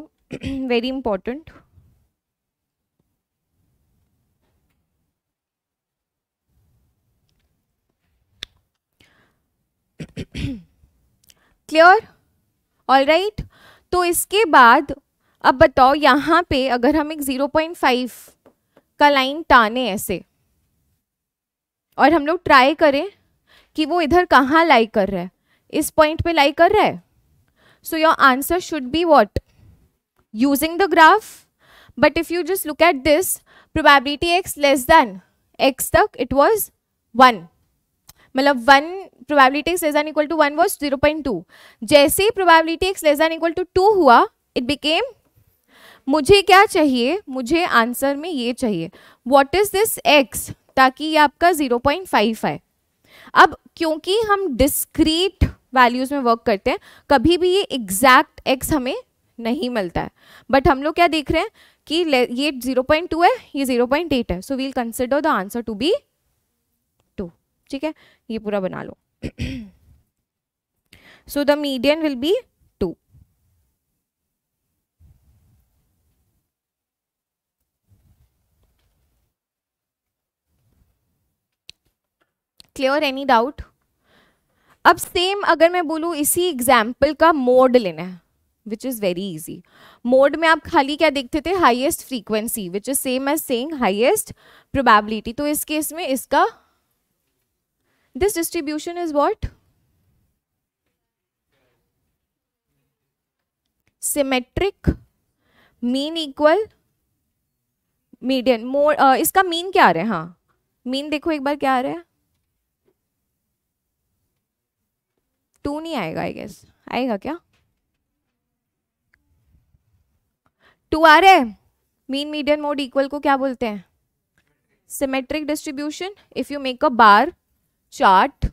very important clear all right तो इसके बाद अब बताओ यहाँ पे अगर हम एक 0.5 का लाइन टाने ऐसे और हम लोग ट्राई करें कि वो इधर कहाँ लाई कर रहा है इस पॉइंट पे लाई कर रहा है So your answer should be what? Using the graph. But if you just look at this, probability x less than x tak it was 1. matlab 1 probability x less than equal to 1 was 0.2. jaise probability x less than equal to 2 hua it became मुझे क्या चाहिए मुझे answer में ये चाहिए what is this x ताकि ये आपका 0.5 आए अब क्योंकि हम डिस्क्रीट वैल्यूज़ में वर्क करते हैं कभी भी ये एग्जैक्ट एक्स हमें नहीं मिलता है बट हम लोग क्या देख रहे हैं कि ये 0.2 है ये 0.8 है so we'll consider the answer to be two ठीक है ये पूरा बना लो so the median will be two clear any doubt अब सेम अगर मैं बोलूँ इसी एग्जाम्पल का मोड लेना है which is very easy mode में आप खाली क्या देखते थे highest frequency which is same as same highest probability तो इस केस में इसका this distribution is what symmetric mean equal median mode इसका मीन क्या आ रहा है हाँ मीन देखो एक बार क्या आ रहा है टू नहीं आएगा आई गेस आएगा क्या टू आ रहे मीन मीडियम मोड इक्वल को क्या बोलते हैं symmetric distribution if you make a bar chart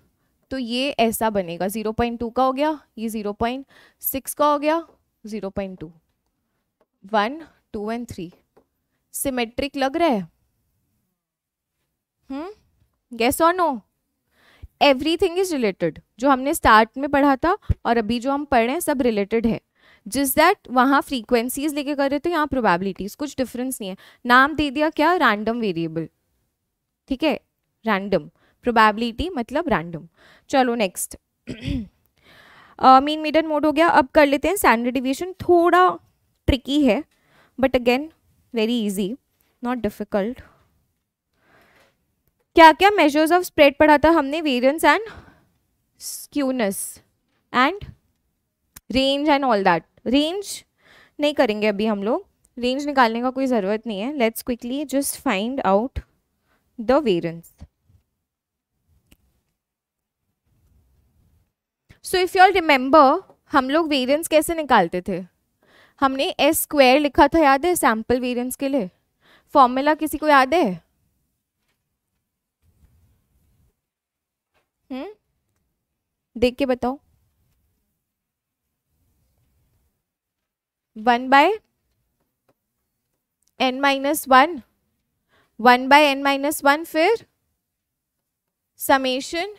तो ये ऐसा बनेगा 0.2 का हो गया ये 0.6 का हो गया 0.2 one two and three symmetric लग रहा है हम्म गैस और no everything is related जो हमने स्टार्ट में पढ़ा था और अभी जो हम पढ़ रहे हैं सब रिलेटेड है जिस दैट वहाँ फ्रीक्वेंसीज लेके कर रहे थे यहाँ प्रोबेबिलिटीज कुछ डिफरेंस नहीं है नाम दे दिया क्या रैंडम वेरिएबल ठीक है रैंडम प्रोबेबिलिटी मतलब रैंडम चलो नेक्स्ट मीन मीडियन मोड हो गया अब कर लेते हैं स्टैंडर्ड डिविएशन थोड़ा ट्रिकी है but again very easy not difficult क्या क्या मेजर्स ऑफ स्प्रेड पढ़ा था हमने variance and skewness and range and all that range नहीं करेंगे अभी हम लोग रेंज निकालने का कोई ज़रूरत नहीं है let's quickly just find out the variance so if you all remember हम लोग वेरियंस कैसे निकालते थे हमने एस स्क्वायर लिखा था याद है सैम्पल वेरियंस के लिए फॉर्मूला किसी को याद है हम्म देख के बताओ one by n minus one one by n minus one फिर summation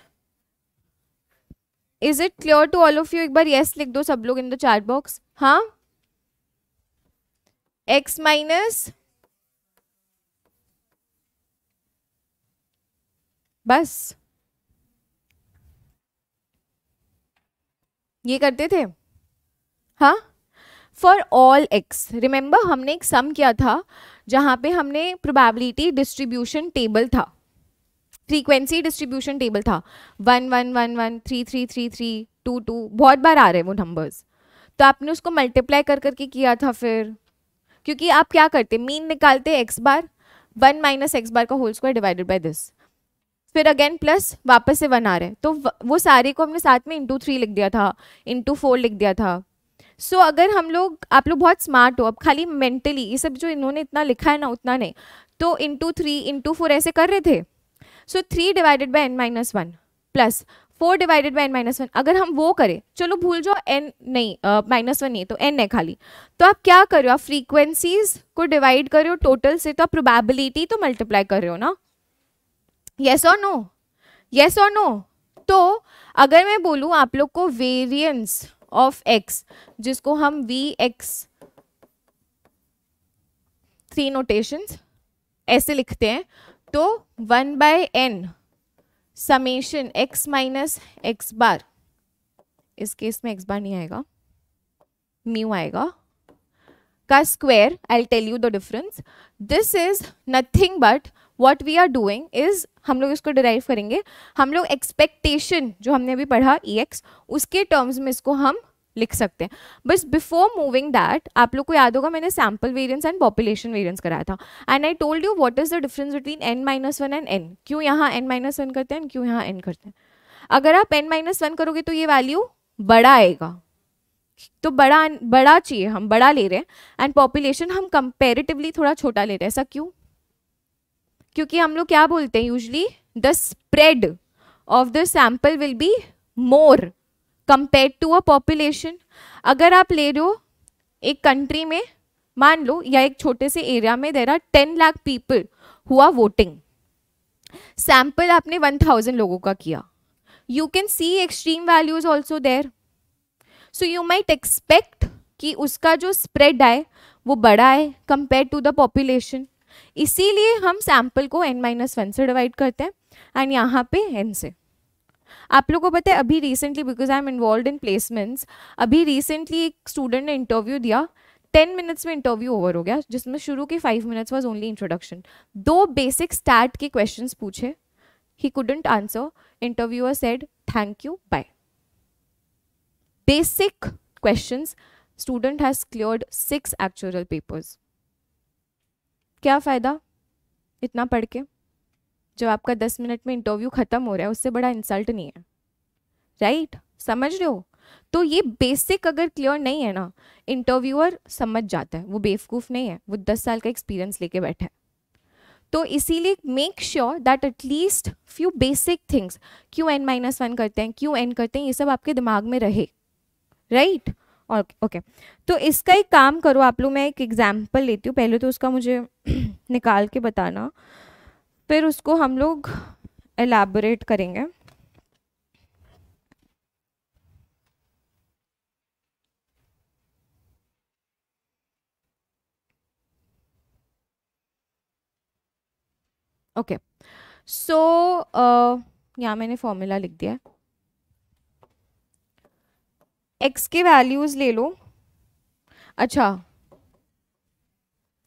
is it clear to all of you एक बार यस लिख दो सब लोग इन द चार्ट बॉक्स हाँ एक्स माइनस बस ये करते थे हाँ फॉर ऑल एक्स रिमेंबर हमने एक सम किया था जहाँ पे हमने प्रोबेबिलिटी डिस्ट्रीब्यूशन टेबल था फ्रीक्वेंसी डिस्ट्रीब्यूशन टेबल था one one one one three three three three two two बहुत बार आ रहे हैं वो नंबर्स तो आपने उसको मल्टीप्लाई कर करके किया था फिर क्योंकि आप क्या करते मीन निकालते x bar one minus x bar का whole square divided by this फिर अगेन प्लस वापस से वन आ रहा है तो वो सारे को हमने साथ में इंटू थ्री लिख दिया था इंटू फोर लिख दिया था सो so, अगर हम लोग आप लोग बहुत स्मार्ट हो अब खाली मेंटली ये सब जो इन्होंने इतना लिखा है ना उतना नहीं तो इंटू थ्री इंटू फोर ऐसे कर रहे थे so three divided by n minus one plus four divided by n minus one अगर हम वो करें चलो भूल जाओ एन नहीं माइनस वन नहीं तो एन है खाली तो आप क्या कर रहे हो आप फ्रीक्वेंसीज को डिवाइड कर रहे हो टोटल से तो आप प्रोबेबिलिटी तो मल्टीप्लाई कर रहे हो ना यस और नो यस और नो तो अगर मैं बोलूँ आप लोग को वेरियंस ऑफ एक्स जिसको हम वी एक्स थ्री नोटेशन ऐसे लिखते हैं तो one by n summation x minus x bar इस केस में एक्स बार नहीं आएगा म्यू आएगा का square I tell you the difference this is nothing but what we are doing is हम लोग इसको डिराइव करेंगे हम लोग एक्सपेक्टेशन जो हमने अभी पढ़ा ई e एक्स उसके टर्म्स में इसको हम लिख सकते हैं बस बिफोर मूविंग दैट आप लोग को याद होगा मैंने sample variance and population variance कराया था and I told you what is the difference between n minus one and n क्यों यहाँ एन माइनस वन करते हैं क्यों यहाँ एन करते हैं अगर आप एन माइनस वन करोगे तो ये वैल्यू बड़ा आएगा तो बड़ा बड़ा चाहिए हम बड़ा ले रहे हैं एंड पॉपुलेशन हम कंपेरेटिवली थोड़ा छोटा ले रहे हैं ऐसा क्यों क्योंकि हम लोग क्या बोलते हैं usually the spread of the sample will be more compare to a population अगर आप ले रहे हो एक कंट्री में मान लो या एक छोटे से एरिया में there are ten lakh people हुआ वोटिंग सैम्पल आपने वन थाउजेंड लोगों का किया you can see extreme values also there so you might expect कि उसका जो स्प्रेड है वो बड़ा है कंपेयर टू द पॉपुलेशन इसीलिए हम सैम्पल को एन माइनस वन से डिवाइड करते हैं एंड यहाँ पे एन से आप लोगों को पता है अभी recently because I am involve in placements अभी रिसेंटली एक स्टूडेंट ने इंटरव्यू दिया टेन मिनट्स में इंटरव्यू ओवर हो गया जिसमें शुरू के five minutes was only introduction दो बेसिक स्टार्ट के क्वेश्चन पूछे ही couldn't answer interviewer said thank you bye basic question student has clear six actual papers क्या फ़ायदा इतना पढ़ के जो आपका दस मिनट में इंटरव्यू ख़त्म हो रहा है उससे बड़ा इंसल्ट नहीं है राइट right? समझ रहे हो तो ये बेसिक अगर क्लियर नहीं है ना इंटरव्यूअर समझ जाता है वो बेवकूफ़ नहीं है वो दस साल का एक्सपीरियंस लेके बैठा है तो इसीलिए make sure that at least few basic things क्यू एन माइनस वन करते हैं क्यू एन करते हैं ये सब आपके दिमाग में रहे राइट right? ओके ओके तो इसका एक काम करो आप लोग मैं एक एग्जाम्पल लेती हूँ पहले तो उसका मुझे <clears throat> निकाल के बताना फिर उसको हम लोग एलाबोरेट करेंगे ओके सो यहाँ मैंने फॉर्मूला लिख दिया है एक्स के वैल्यूज़ ले लो अच्छा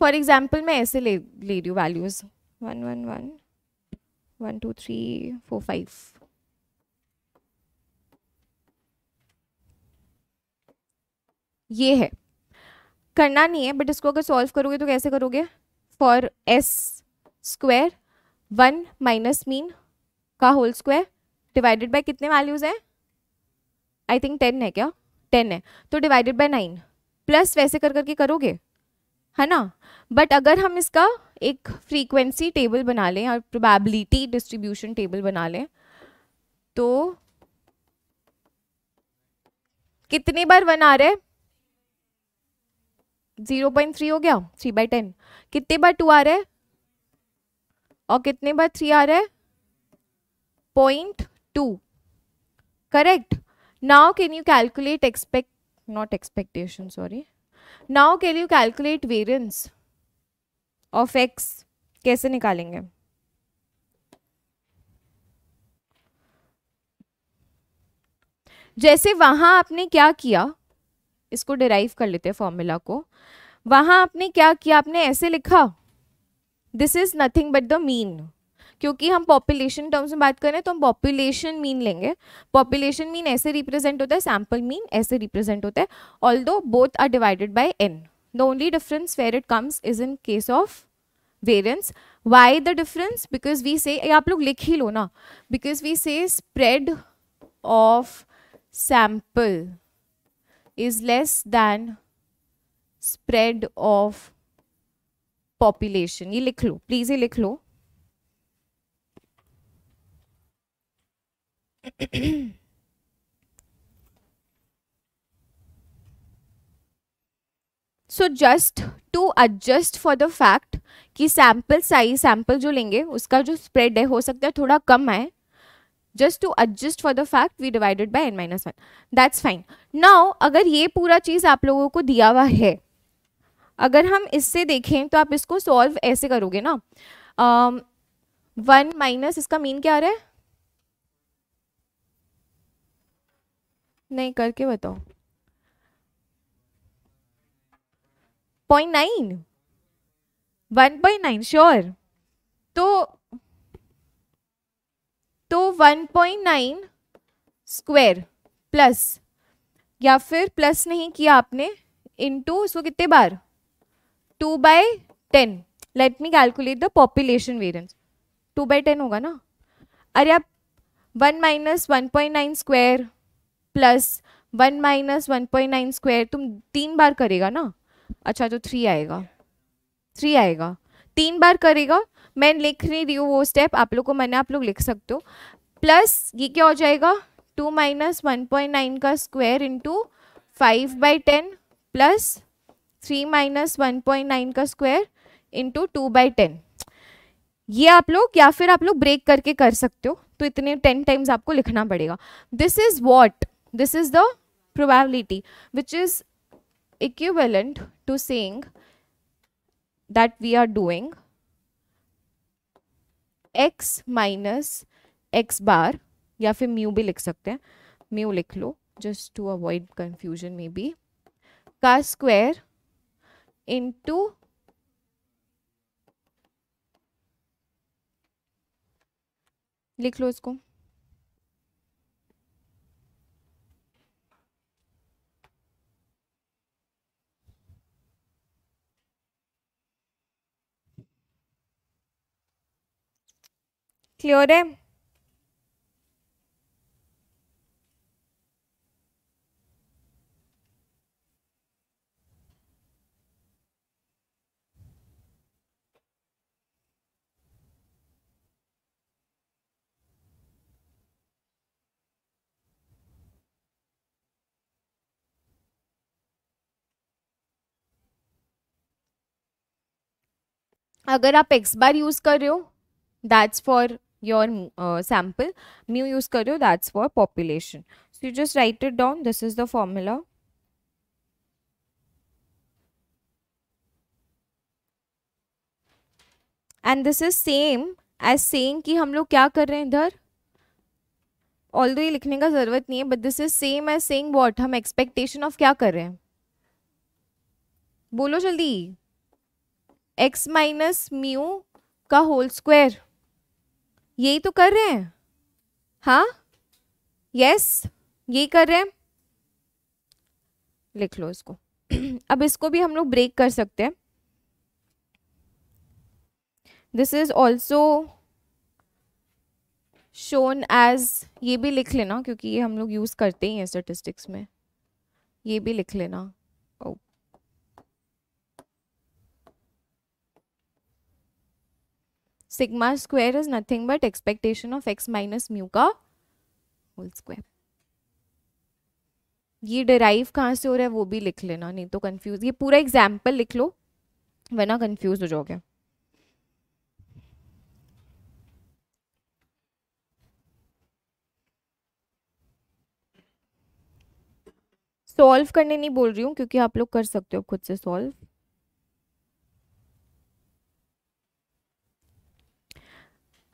फॉर एग्जाम्पल मैं ऐसे ले ले रही हूँ values one one one one two three four five ये है करना नहीं है बट इसको अगर सॉल्व करोगे तो कैसे करोगे for s square one minus mean का होल स्क्वायर डिवाइडेड बाय कितने वैल्यूज़ हैं आई थिंक टेन है क्या टेन है तो डिवाइडेड बाय नाइन प्लस वैसे कर करके करोगे है ना बट अगर हम इसका एक फ्रीक्वेंसी टेबल बना लें और प्रोबेबिलिटी डिस्ट्रीब्यूशन टेबल बना लें तो कितनी बार वन आ रहा है जीरो पॉइंट थ्री हो गया थ्री बाई टेन कितने बार टू आ रहा है और कितने बार थ्री आ रहा है point two correct now can you calculate expect not expectation sorry now can you calculate variance of x कैसे निकालेंगे जैसे वहां आपने क्या किया इसको डिराइव कर लेते हैं फॉर्मूला को वहां आपने क्या किया आपने ऐसे लिखा this is nothing but the mean क्योंकि हम पॉपुलेशन टर्म्स में बात करें तो हम पॉपुलेशन मीन लेंगे पॉपुलेशन मीन ऐसे रिप्रेजेंट होता है सैम्पल मीन ऐसे रिप्रेजेंट होता है although both are divided by n the only difference where it comes is in case of variance why the difference because we say आप लोग लिख ही लो ना because we say spread of sample is less than spread of population ये लिख लो please ये लिख लो so just to adjust for the fact कि सैम्पल साइज सैम्पल जो लेंगे उसका जो स्प्रेड है हो सकता है थोड़ा कम है just to adjust for the fact we divided by n minus one that's fine now अगर ये पूरा चीज़ आप लोगों को दिया हुआ है अगर हम इससे देखें तो आप इसको सॉल्व ऐसे करोगे ना वन um, माइनस इसका मीन क्या आ रहा है नहीं करके बताओ point nine one point nine sure तो तो one point nine square plus या फिर प्लस नहीं किया आपने इनटू इसको कितने बार two by ten let me calculate the population variance two by ten होगा ना अरे आप one minus one point nine square plus one minus one point nine square तुम तीन बार करेगा ना अच्छा तो थ्री आएगा थ्री आएगा तीन बार करेगा मैं लिख नहीं रही हूँ वो स्टेप आप लोग को मैंने आप लोग लिख सकते हो प्लस ये क्या हो जाएगा two minus one point nine का square into five by ten plus three minus one point nine का square into two by ten ये आप लोग या फिर आप लोग ब्रेक करके कर सकते हो तो इतने टेन टाइम्स आपको लिखना पड़ेगा this is what this is the probability which is equivalent to saying that we are doing x minus x bar या फिर म्यू भी लिख सकते हैं म्यू लिख लो जस्ट टू अवॉइड कन्फ्यूजन में बी का स्क्वायर इनटू लिख लो इसको क्लियर है अगर आप एक्स बार यूज़ कर रहे हो that's for your uh, sample mu use kar rahe ho that's for population so you just write it down this is the formula and this is same as saying ki hum log kya kar rahe hain idhar all ये लिखने का ज़रूरत नहीं है but this is same as same what हम expectation of क्या कर रहे हैं बोलो जल्दी एक्स माइनस म्यू का होल स्क्वायर यही तो कर रहे हैं हाँ यस यही कर रहे हैं लिख लो इसको <clears throat> अब इसको भी हम लोग ब्रेक कर सकते हैं this is also shown as ये भी लिख लेना क्योंकि ये हम लोग यूज़ करते ही हैं स्टेटिस्टिक्स में ये भी लिख लेना sigma square is nothing but expectation of x minus mu का whole square. ये डिराइव कहाँ से हो रहा है वो भी लिख लेना नहीं तो कंफ्यूज ये पूरा एग्जाम्पल लिख लो वरना कंफ्यूज हो जाओगे सॉल्व करने नहीं बोल रही हूँ क्योंकि आप लोग कर सकते हो खुद से सॉल्व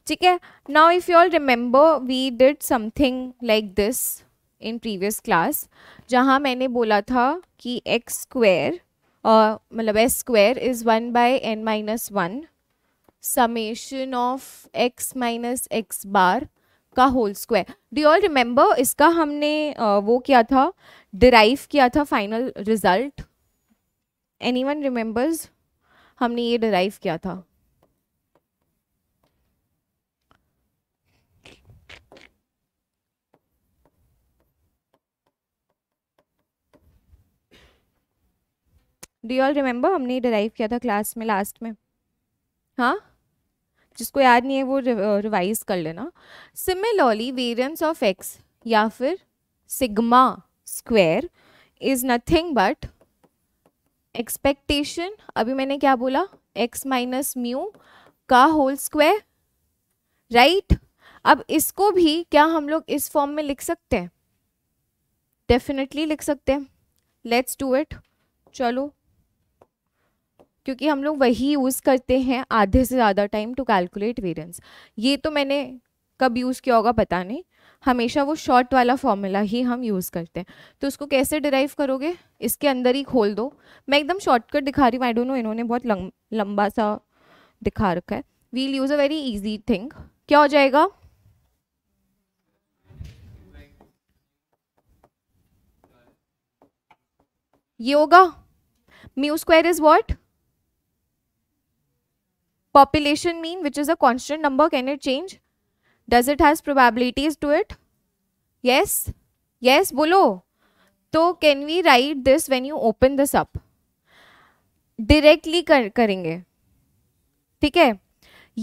ठीक है now if you all remember we did something like this in previous class जहाँ मैंने बोला था कि एक्स स्क्वेयर मतलब s square is one by n minus one summation of x minus x bar का whole square do all remember इसका हमने uh, वो किया था डिराइव किया था final result any one remembers हमने ये डिराइव किया था डी ऑल रिमेंबर हमने डिराइव किया था क्लास में लास्ट में हाँ जिसको याद नहीं है वो रिवाइज कर लेना सिमिलरली वेरियंस ऑफ एक्स या फिर sigma square is nothing but expectation अभी मैंने क्या बोला एक्स माइनस म्यू का होल स्क्वेयर राइट अब इसको भी क्या हम लोग इस फॉर्म में लिख सकते हैं डेफिनेटली लिख सकते हैं लेट्स डू इट चलो क्योंकि हम लोग वही यूज़ करते हैं आधे से ज़्यादा टाइम टू कैलकुलेट वेरियंस ये तो मैंने कब यूज़ किया होगा पता नहीं हमेशा वो शॉर्ट वाला फॉर्मूला ही हम यूज़ करते हैं तो उसको कैसे डिराइव करोगे इसके अंदर ही खोल दो मैं एकदम शॉर्टकट दिखा रही हूँ आई डोंट नो इन्होंने बहुत लंब, लंबा सा दिखा रखा है we'll use a very easy thing क्या हो जाएगा ये होगा mu square is what population mean which is a constant number can it change does it has probabilities to it yes yes bolo तो can we write this when you open this up directly कर, करेंगे ठीक है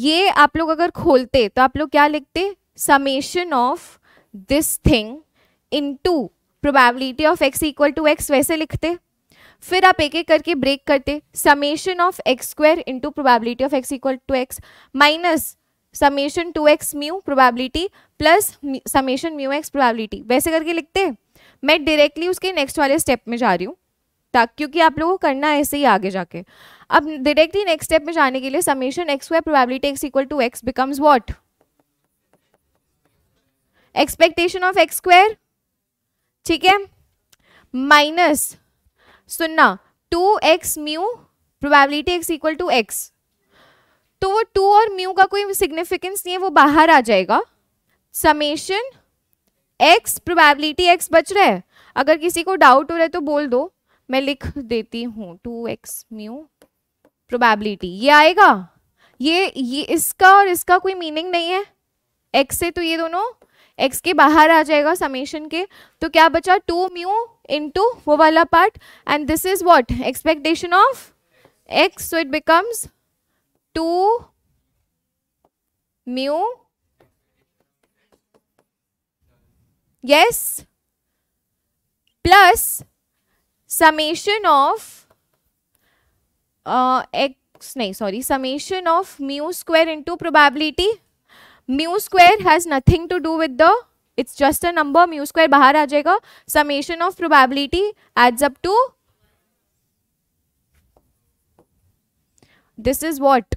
ये आप लोग अगर खोलते तो आप लोग क्या लिखते summation of this thing into probability of x equal to x वैसे लिखते फिर आप एक एक करके ब्रेक करते summation of x square into probability of x equal to x minus summation two x mu probability plus summation mu x probability वैसे करके लिखते मैं डायरेक्टली उसके नेक्स्ट वाले स्टेप में जा रही हूँ तक क्योंकि आप लोगों को करना है ऐसे ही आगे जाके अब डायरेक्टली नेक्स्ट स्टेप में जाने के लिए summation x square probability x equal to x becomes what expectation of x square ठीक है माइनस सुनना two x mu probability x equal to x तो वो टू और म्यू का कोई सिग्निफिकेंस नहीं है वो बाहर आ जाएगा समेशन एक्स प्रोबेबिलिटी एक्स बच रहा है अगर किसी को डाउट हो रहा है तो बोल दो मैं लिख देती हूँ टू एक्स म्यू प्रोबेबिलिटी ये आएगा ये ये इसका और इसका कोई मीनिंग नहीं है एक्स से तो ये दोनों एक्स के बाहर आ जाएगा समेशन के तो क्या बचा two mu into wo wala part and this is what expectation of x so it becomes 2 mu yes plus summation of uh, x nahi sorry summation of mu square into probability mu square has nothing to do with the it's just a number mu square बाहर आ जाएगा summation of probability adds up to this is what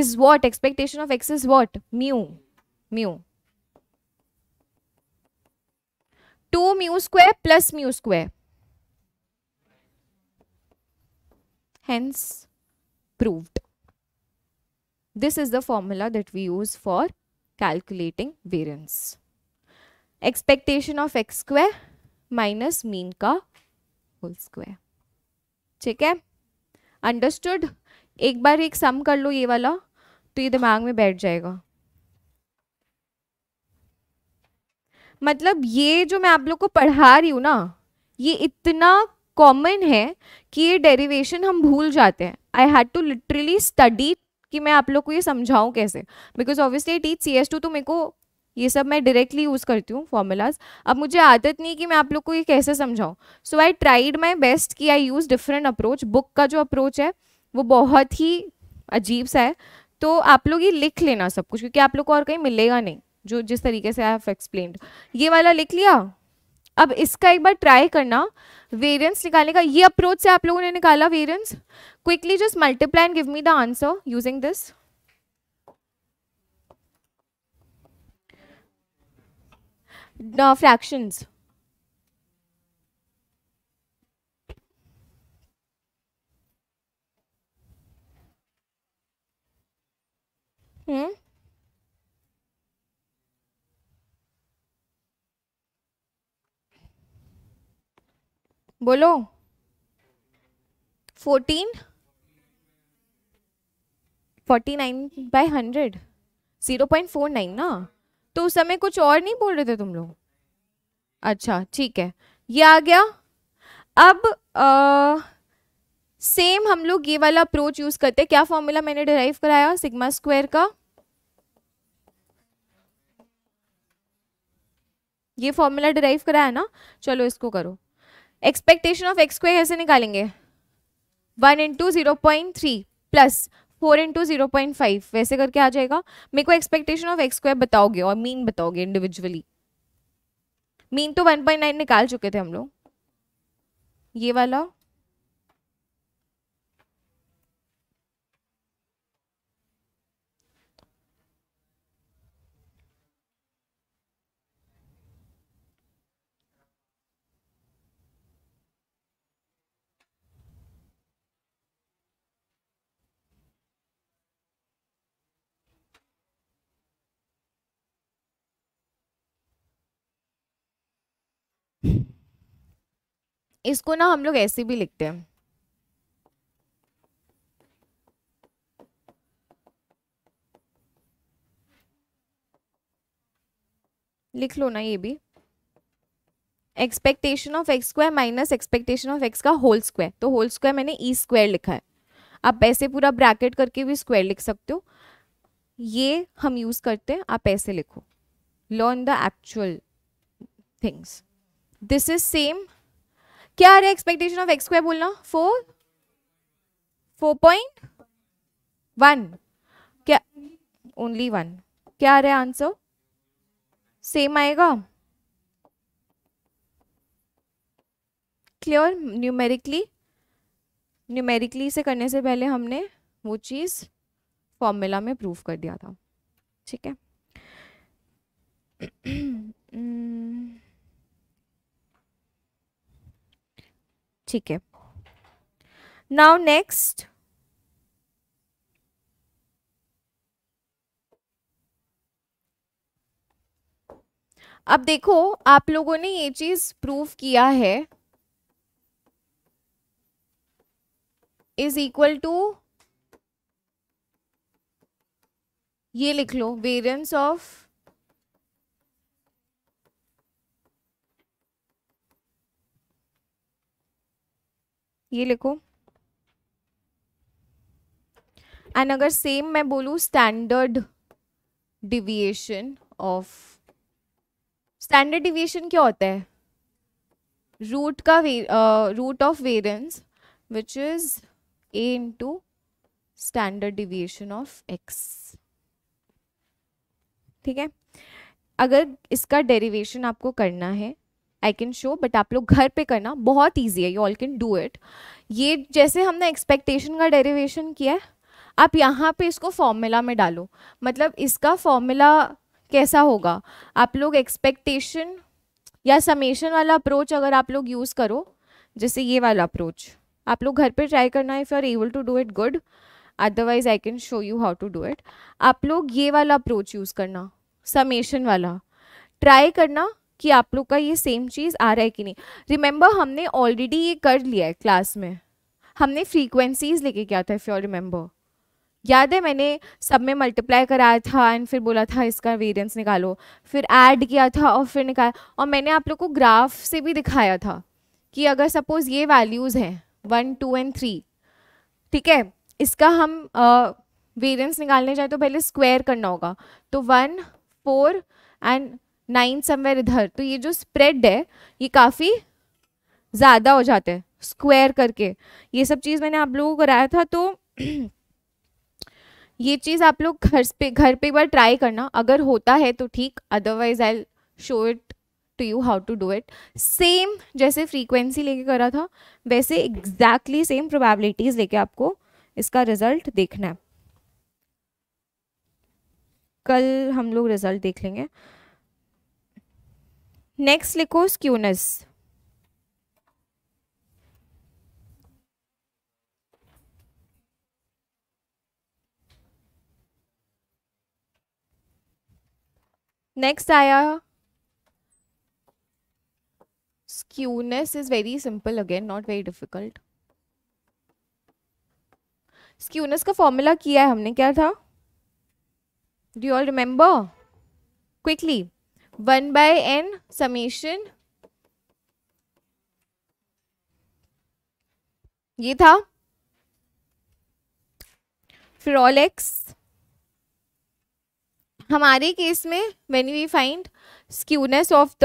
is what expectation of x is what mu mu two mu square plus mu square hence proved This is the formula that we use for calculating variance. Expectation of x square minus mean का whole square ठीक है understood एक बार एक सम कर लो ये वाला तो ये दिमाग में बैठ जाएगा मतलब ये जो मैं आप लोग को पढ़ा रही हूँ ना ये इतना कॉमन है कि ये डेरिवेशन हम भूल जाते हैं I had to literally study कि मैं आप लोग को ये समझाऊँ कैसे because obviously teach C S two तो मेरे को ये सब मैं डायरेक्टली यूज़ करती हूँ फॉर्मूलाज अब मुझे आदत नहीं कि मैं आप लोग को ये कैसे समझाऊँ सो आई ट्राइड माई बेस्ट कि I use different approach book का जो अप्रोच है वो बहुत ही अजीब सा है तो आप लोग ये लिख लेना सब कुछ क्योंकि आप लोग को और कहीं मिलेगा नहीं जो जिस तरीके से आई हैव एक्सप्लेन ये वाला लिख लिया अब इसका एक बार ट्राई करना वेरियंस निकालने का ये अप्रोच से आप लोगों ने निकाला variance quickly just multiply and give me the answer using this fractions hmm बोलो fourteen forty nine by hundred zero point four nine ना तो उस समय कुछ और नहीं बोल रहे थे तुम लोग अच्छा ठीक है ये आ गया अब आ, सेम हम लोग ये वाला अप्रोच यूज़ करते हैं क्या फॉर्मूला मैंने डिराइव कराया सिग्मा स्क्वायर का ये फॉर्मूला डिराइव कराया ना चलो इसको करो एक्सपेक्टेशन ऑफ एक्स स्क्वायर कैसे निकालेंगे one into zero point three plus four into zero point five वैसे करके आ जाएगा मेरे को एक्सपेक्टेशन ऑफ एक्स स्क्वायर बताओगे और मीन बताओगे इंडिविजुअली मीन तो वन पॉइंट नाइन निकाल चुके थे हम लोग ये वाला इसको ना हम लोग ऐसे भी लिखते हैं लिख लो ना ये भी expectation of x square minus expectation of x का होल स्क्वायर तो होल स्क्वायर मैंने ई e स्क्वायर लिखा है आप ऐसे पूरा ब्रैकेट करके भी स्क्वायर लिख सकते हो ये हम यूज़ करते हैं आप ऐसे लिखो learn the actual things this is same क्या आ रहा है एक्सपेक्टेशन ऑफ एक्स स्क्वायर बोलना फोर फोर पॉइंट वन क्या ओनली वन क्या आ रहा है आंसर सेम आएगा क्लियर न्यूमेरिकली न्यूमेरिकली से करने से पहले हमने वो चीज़ फॉर्मूला में प्रूव कर दिया था ठीक है <clears throat> hmm. ठीक है नाउ नेक्स्ट अब देखो आप लोगों ने ये चीज प्रूव किया है इज इक्वल टू ये लिख लो वेरियंस ऑफ ये लिखो एंड अगर सेम मैं बोलूँ standard deviation of standard deviation क्या होता है रूट का root of variance which is A into standard deviation of x ठीक है अगर इसका डेरिवेशन आपको करना है आई कैन शो बट आप लोग घर पे करना बहुत ईजी है you all can do it ये जैसे हमने एक्सपेक्टेशन का डेरिवेशन किया है आप यहाँ पे इसको फॉर्मूला में डालो मतलब इसका फॉर्मूला कैसा होगा आप लोग एक्सपेक्टेशन या समेशन वाला अप्रोच अगर आप लोग यूज़ करो जैसे ये वाला अप्रोच आप लोग घर पे ट्राई करना if you are able to do it good otherwise I can show you how to do it आप लोग ये वाला अप्रोच यूज़ करना समेशन वाला ट्राई करना कि आप लोग का ये सेम चीज़ आ रहा है कि नहीं रिमेंबर हमने ऑलरेडी ये कर लिया है क्लास में हमने फ्रीक्वेंसीज लेके क्या था इफ़ रिमेंबर याद है मैंने सब में मल्टीप्लाई कराया था एंड फिर बोला था इसका वेरियंस निकालो फिर ऐड किया था और फिर निकाल और मैंने आप लोग को ग्राफ से भी दिखाया था कि अगर सपोज़ ये वैल्यूज़ हैं वन टू एंड थ्री ठीक है इसका हम वेरियंस निकालने जाए तो पहले स्क्वायर करना होगा तो one four and nine somewhere इधर तो ये जो स्प्रेड है ये काफ़ी ज़्यादा हो जाता है स्क्वायर करके ये सब चीज़ मैंने आप लोगों को कराया था तो <clears throat> ये चीज़ आप लोग घर पे घर पे एक बार ट्राई करना अगर होता है तो ठीक otherwise I show it to you how to do it same जैसे फ्रीक्वेंसी लेके करा था वैसे एग्जैक्टली सेम प्रोबेबिलिटीज़ लेके आपको इसका रिजल्ट देखना है कल हम लोग रिजल्ट देख लेंगे नेक्स्ट लिखो स्क्यूनस नेक्स्ट आया skewness is very simple again not very difficult skewness का फॉर्मूला किया है हमने क्या था do all remember quickly one by n summation ये था फिर ऑल एक्स हमारे केस में when we find skewness of the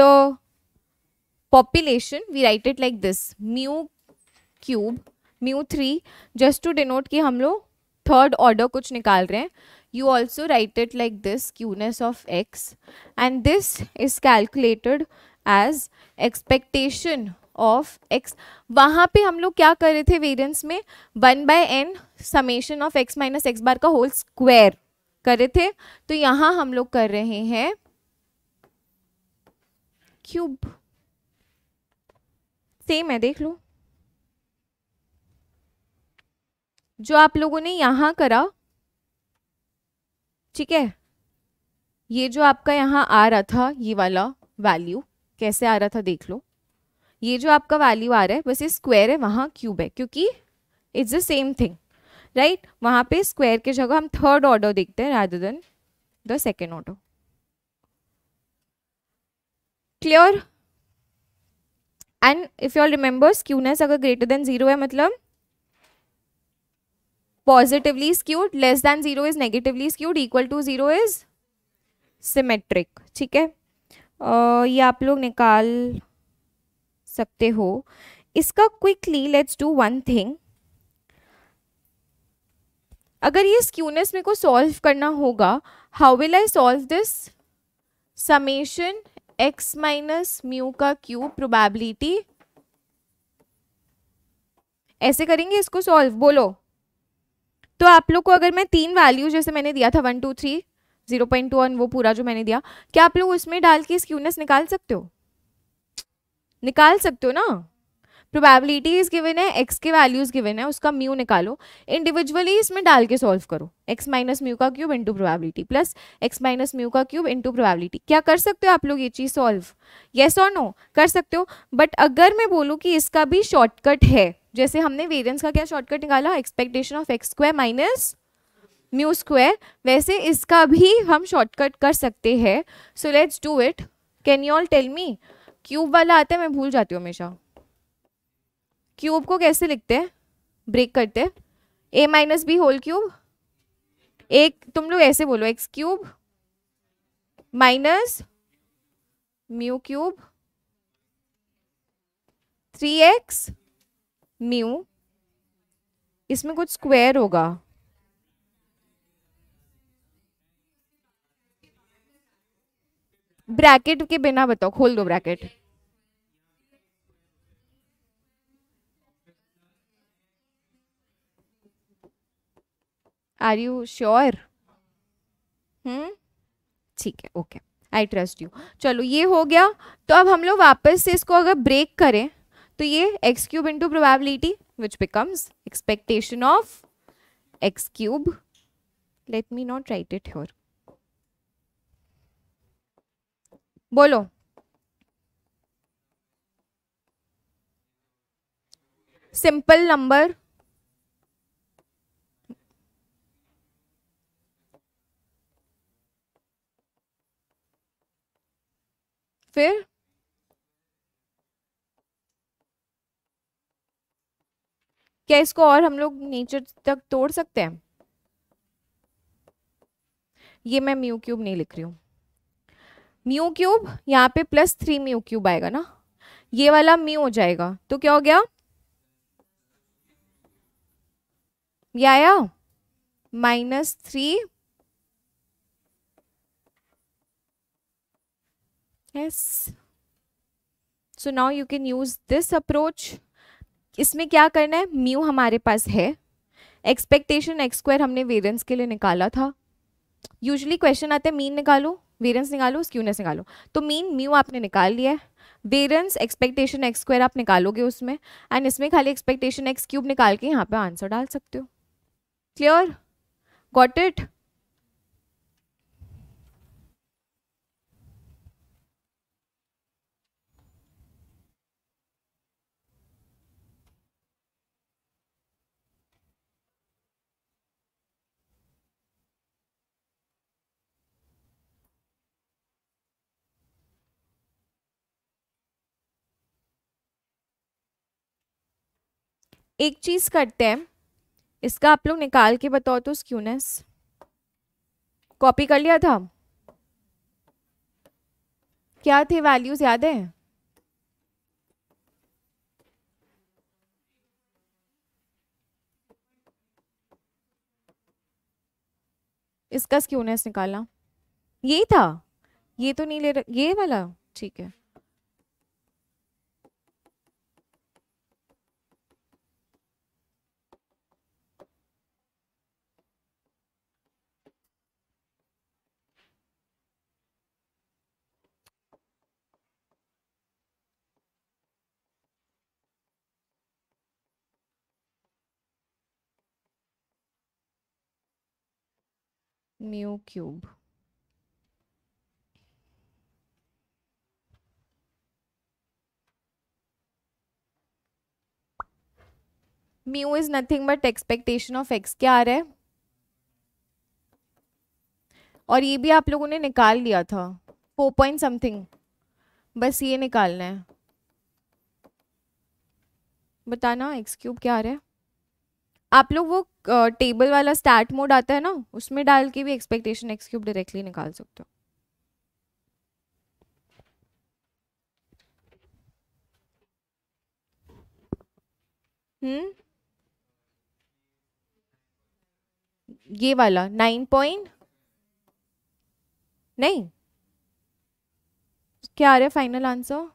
population we write it like this mu cube mu three just to denote कि हम लोग थर्ड ऑर्डर कुछ निकाल रहे हैं you also write it like this qness of x and this is calculated as expectation of x वहाँ पे हम लोग क्या कर रहे थे वेरियंस में one by n summation of x minus x bar का होल स्क्वायर कर रहे थे तो यहाँ हम लोग कर रहे हैं क्यूब सेम है देख लो जो आप लोगों ने यहाँ करा ठीक है ये जो आपका यहाँ आ रहा था ये वाला वैल्यू कैसे आ रहा था देख लो ये जो आपका वैल्यू आ रहा है बस ये स्क्वायर है वहाँ क्यूब है क्योंकि it's the same thing right वहाँ पे स्क्वायर की जगह हम थर्ड ऑर्डर देखते हैं rather than the second order clear and if you all remembers skewness अगर ग्रेटर देन जीरो है मतलब positively skewed less than zero is negatively skewed equal to zero is symmetric ठीक है uh, ये आप लोग निकाल सकते हो इसका quickly let's do one thing अगर ये स्क्यूनेस मेरे को सॉल्व करना होगा how will I solve this summation x minus mu का क्यू प्रोबेबिलिटी ऐसे करेंगे इसको सॉल्व बोलो तो आप लोग को अगर मैं तीन वैल्यू जैसे मैंने दिया था one two three zero point two one वो पूरा जो मैंने दिया क्या आप लोग उसमें डाल के स्क्यूनेस निकाल सकते हो निकाल सकते हो ना प्रोबेबिलिटी इज गिवन है एक्स के वैल्यूज गिवन है उसका म्यू निकालो इंडिविजुअली इसमें डाल के सॉल्व करो एक्स माइनस म्यू का cube into probability plus x minus mu का क्यूब इंटू प्रोबेबिलिटी क्या कर सकते हो आप लोग ये चीज़ सॉल्व येस और नो कर सकते हो बट अगर मैं बोलूँ कि इसका भी शॉर्टकट है जैसे हमने वेरियंस का क्या शॉर्टकट निकाला expectation of x square minus mu square वैसे इसका भी हम शॉर्टकट कर सकते हैं so let's do it can you all tell me cube वाला आता है मैं भूल जाती हूँ हमेशा क्यूब को कैसे लिखते हैं ब्रेक करते हैं a minus b whole cube एक तुम लोग ऐसे बोलो x cube minus mu cube three x mu इसमें कुछ स्क्वायर होगा ब्रैकेट के बिना बताओ खोल दो ब्रैकेट आर यू श्योर ठीक है ओके आई ट्रस्ट यू चलो ये हो गया तो अब हम लोग वापस से इसको अगर ब्रेक करें तो ये x cube into probability which becomes expectation of x cube let me not write it here बोलो सिंपल नंबर फिर क्या इसको और हम लोग नेचर तक तोड़ सकते हैं ये मैं म्यू क्यूब नहीं लिख रही हूं म्यू क्यूब यहां पे प्लस थ्री म्यू क्यूब आएगा ना ये वाला म्यू हो जाएगा तो क्या हो गया ये आया minus three s so now you can use this approach इसमें क्या करना है म्यू हमारे पास है एक्सपेक्टेशन एक्स स्क्वायर हमने वेरियंस के लिए निकाला था यूजली क्वेश्चन आते हैं मीन निकालो वेरियंस निकालो स्क्यूनेस निकालो तो मीन म्यू आपने निकाल लिया है वेरियंस एक्सपेक्टेशन एक्स स्क्वायर आप निकालोगे उसमें एंड इसमें खाली एक्सपेक्टेशन एक्स क्यूब निकाल के यहाँ पे आंसर डाल सकते हो क्लियर गॉट इट एक चीज़ करते हैं इसका आप लोग निकाल के बताओ तो स्क्यूनेस कॉपी कर लिया था क्या थे वैल्यूज़ याद है इसका स्क्यूनेस निकाला यही था ये तो नहीं ले रहा ये वाला ठीक है mu cube mu is nothing but expectation of x क्या आ रहा है और ये भी आप लोगों ने निकाल लिया था फोर पॉइंट समथिंग बस ये निकालना है बताना एक्स क्यूब क्या आ रहा है आप लोग वो टेबल वाला स्टार्ट मोड आता है ना उसमें डाल के भी एक्सपेक्टेशन एक्स क्यूब डायरेक्टली निकाल सकते हो हम्म ये वाला नाइन पॉइंट नहीं क्या आ रहा है final answer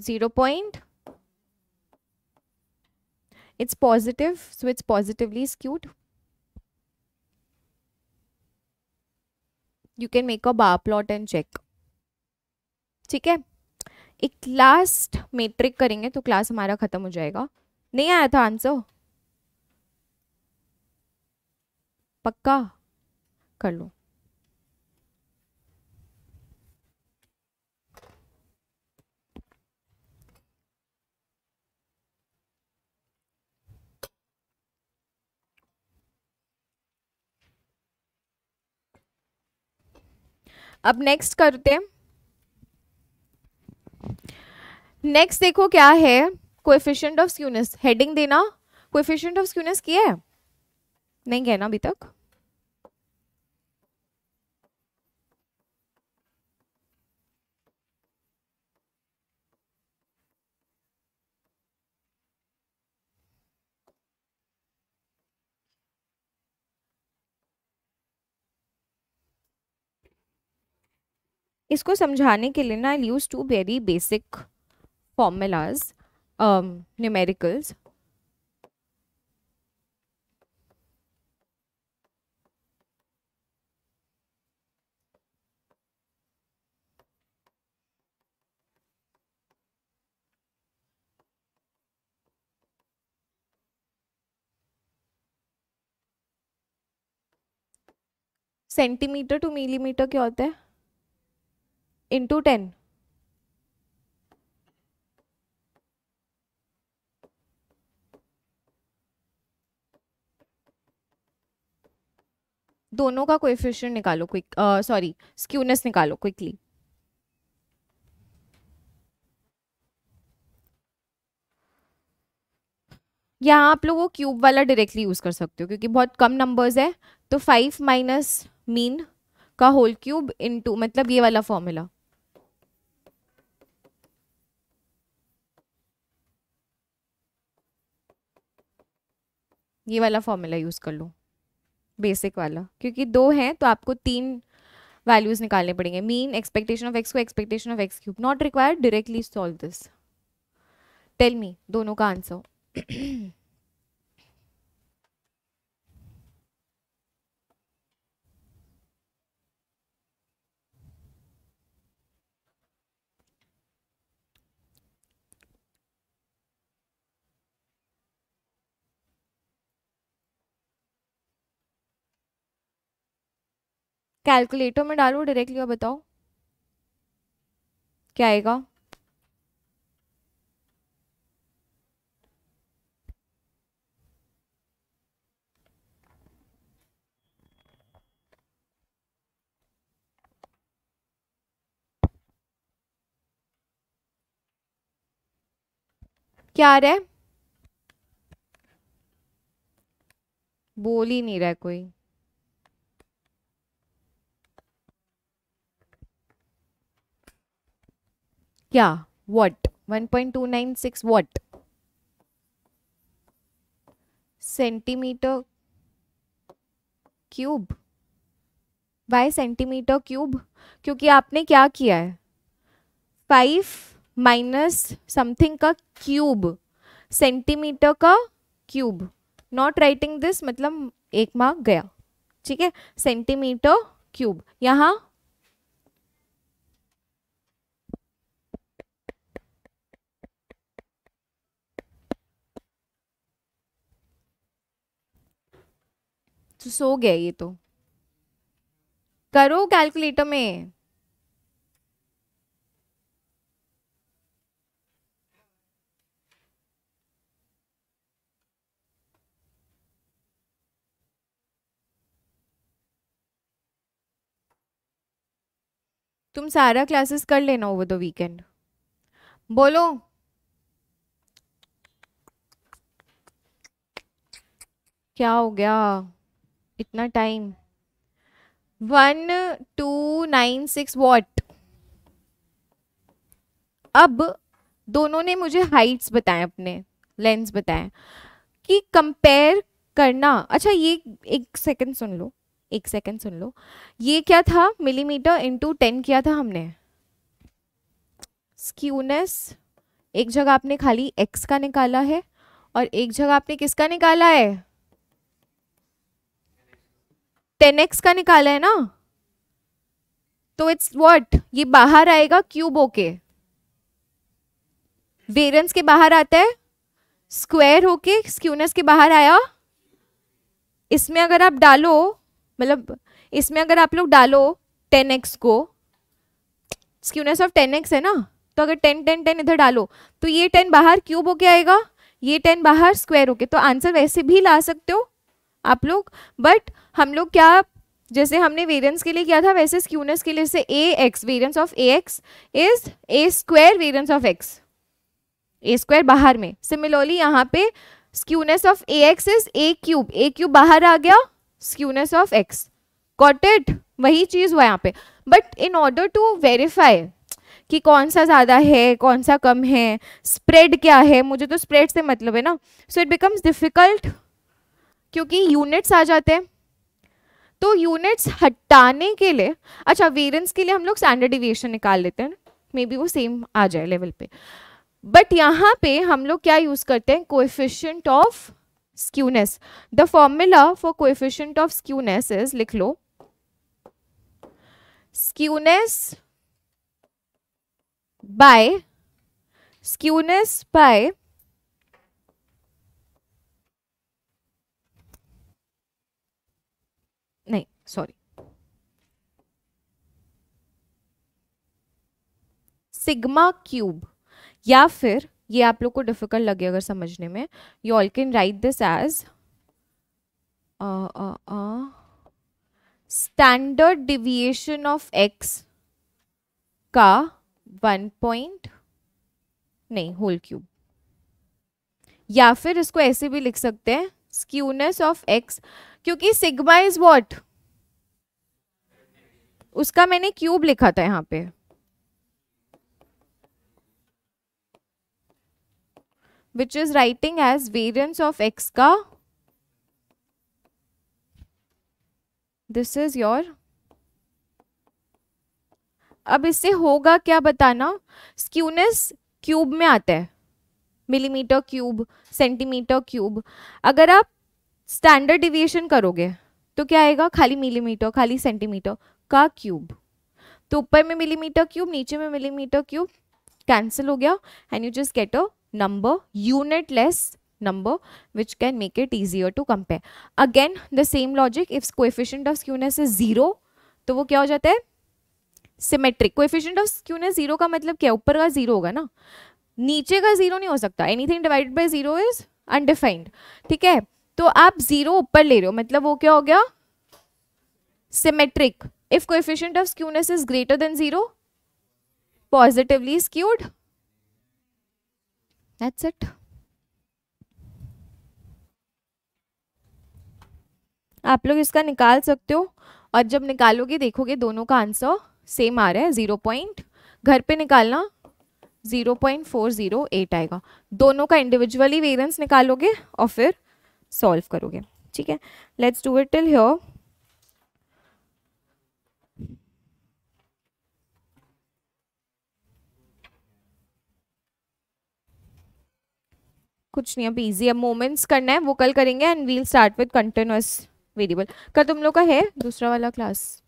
0 point it's positive so it's positively skewed you can make a bar plot and check ठीक है एक लास्ट मेट्रिक करेंगे तो क्लास हमारा खत्म हो जाएगा नहीं आया था आंसर पक्का कर लो अब नेक्स्ट करते हैं नेक्स्ट देखो क्या है कोएफिशिएंट ऑफ स्क्यूनेस हेडिंग देना कोएफिशिएंट ऑफ स्क्यूनेस किया है नहीं कहना अभी तक इसको समझाने के लिए ना I use two very basic formulas numericals centimetre to millimetre क्या होता है इंटू टेन दोनों का कोएफिशिएंट निकालो क्विक सॉरी स्क्यूनेस निकालो क्विकली यहाँ आप लोग वो क्यूब वाला डायरेक्टली यूज़ कर सकते हो क्योंकि बहुत कम नंबर्स है तो फाइव माइनस मीन का होल क्यूब इनटू मतलब ये वाला फॉर्मूला ये वाला फॉर्मूला यूज़ कर लो बेसिक वाला क्योंकि दो हैं तो आपको तीन वैल्यूज़ निकालने पड़ेंगे मीन एक्सपेक्टेशन ऑफ एक्स को expectation of x cube not required directly solve this tell me दोनों का आंसर कैलकुलेटर में डालो डायरेक्टली और बताओ क्या आएगा क्या आ रहा है बोल ही नहीं रहा है कोई क्या what six what centimetre cube by centimetre cube क्योंकि आपने क्या किया है फाइव माइनस समथिंग का क्यूब सेंटीमीटर का क्यूब नॉट राइटिंग दिस मतलब एक मार्क गया ठीक है सेंटीमीटर क्यूब यहाँ तो सो गया ये तो करो कैलकुलेटर में तुम सारा क्लासेस कर लेना ओवर द वीकेंड बोलो क्या हो गया इतना time one two nine six what अब दोनों ने मुझे हाइट्स बताए अपने लेंस बताए कि कंपेयर करना अच्छा ये एक सेकंड सुन लो एक सेकंड सुन लो ये क्या था मिलीमीटर इनटू टेन किया था हमने स्क्यूनेस एक जगह आपने खाली एक्स का निकाला है और एक जगह आपने किसका निकाला है टेन एक्स का निकाला है ना तो इट्स व्हाट ये बाहर आएगा क्यूब होके वेरियंस के बाहर आता है स्क्वायर होके स्क्यूनस के बाहर आया इसमें अगर आप डालो मतलब इसमें अगर आप लोग डालो टेन एक्स को स्क्यूनस ऑफ टेन एक्स है ना तो अगर टेन टेन टेन इधर डालो तो ये टेन बाहर क्यूब होके आएगा ये टेन बाहर स्क्वायर होके तो आंसर वैसे भी ला सकते हो आप लोग बट हम लोग क्या जैसे हमने वेरियंस के लिए किया था वैसे स्क्यूनस के लिए से a x variance of A x is a square variance of x a square बाहर में सिमिलरली यहाँ पे skewness of A x is a cube a cube बाहर आ गया skewness of x got it वही चीज़ हुआ यहाँ पे but in order to verify कि कौन सा ज़्यादा है कौन सा कम है स्प्रेड क्या है मुझे तो स्प्रेड से मतलब है ना सो इट बिकम्स डिफ़िकल्ट क्योंकि यूनिट्स आ जाते हैं तो यूनिट्स हटाने के लिए अच्छा वेरियंस के लिए हम लोग स्टैंडर्ड डिविएशन निकाल लेते हैं मे बी वो सेम आ जाए लेवल पे बट यहाँ पे हम लोग क्या यूज़ करते हैं coefficient of skewness the formula for coefficient of skewness is लिख लो skewness by skewness by sorry sigma cube या फिर ये आप लोग को डिफिकल्ट लगे अगर समझने में you all can write this as standard deviation of x का वन पॉइंट नहीं होल क्यूब या फिर इसको ऐसे भी लिख सकते हैं स्क्यूनेस ऑफ एक्स क्योंकि सिग्मा इज व्हाट उसका मैंने क्यूब लिखा था यहाँ पे which is writing as variance of x का दिस इज योर अब इससे होगा क्या बताना स्क्यूनेस क्यूब में आता है मिलीमीटर क्यूब सेंटीमीटर क्यूब अगर आप स्टैंडर्ड डिविएशन करोगे तो क्या आएगा खाली मिलीमीटर खाली सेंटीमीटर का क्यूब तो ऊपर में मिलीमीटर क्यूब नीचे में मिलीमीटर क्यूब कैंसिल हो गया and you just get a number unitless number which can make it easier to compare again the same logic if coefficient of skewness is zero तो वो क्या हो जाता है symmetric coefficient of skewness zero का मतलब क्या ऊपर का जीरो होगा ना नीचे का जीरो नहीं हो सकता anything divided by zero is undefined ठीक है तो आप जीरो ऊपर ले रहे हो मतलब वो क्या हो गया symmetric if coefficient of skewness is greater than zero positively skewed that's it आप लोग इसका निकाल सकते हो और जब निकालोगे देखोगे दोनों का आंसर सेम आ रहा है ज़ीरो पॉइंट घर पे निकालना zero point four zero eight आएगा दोनों का इंडिविजुअली वेरियंस निकालोगे और फिर सॉल्व करोगे ठीक है let's do it till here कुछ नहीं अभी इजी अब मोमेंट्स करना है वो कल करेंगे and we'll start with continuous variable कल तुम लोग का है दूसरा वाला क्लास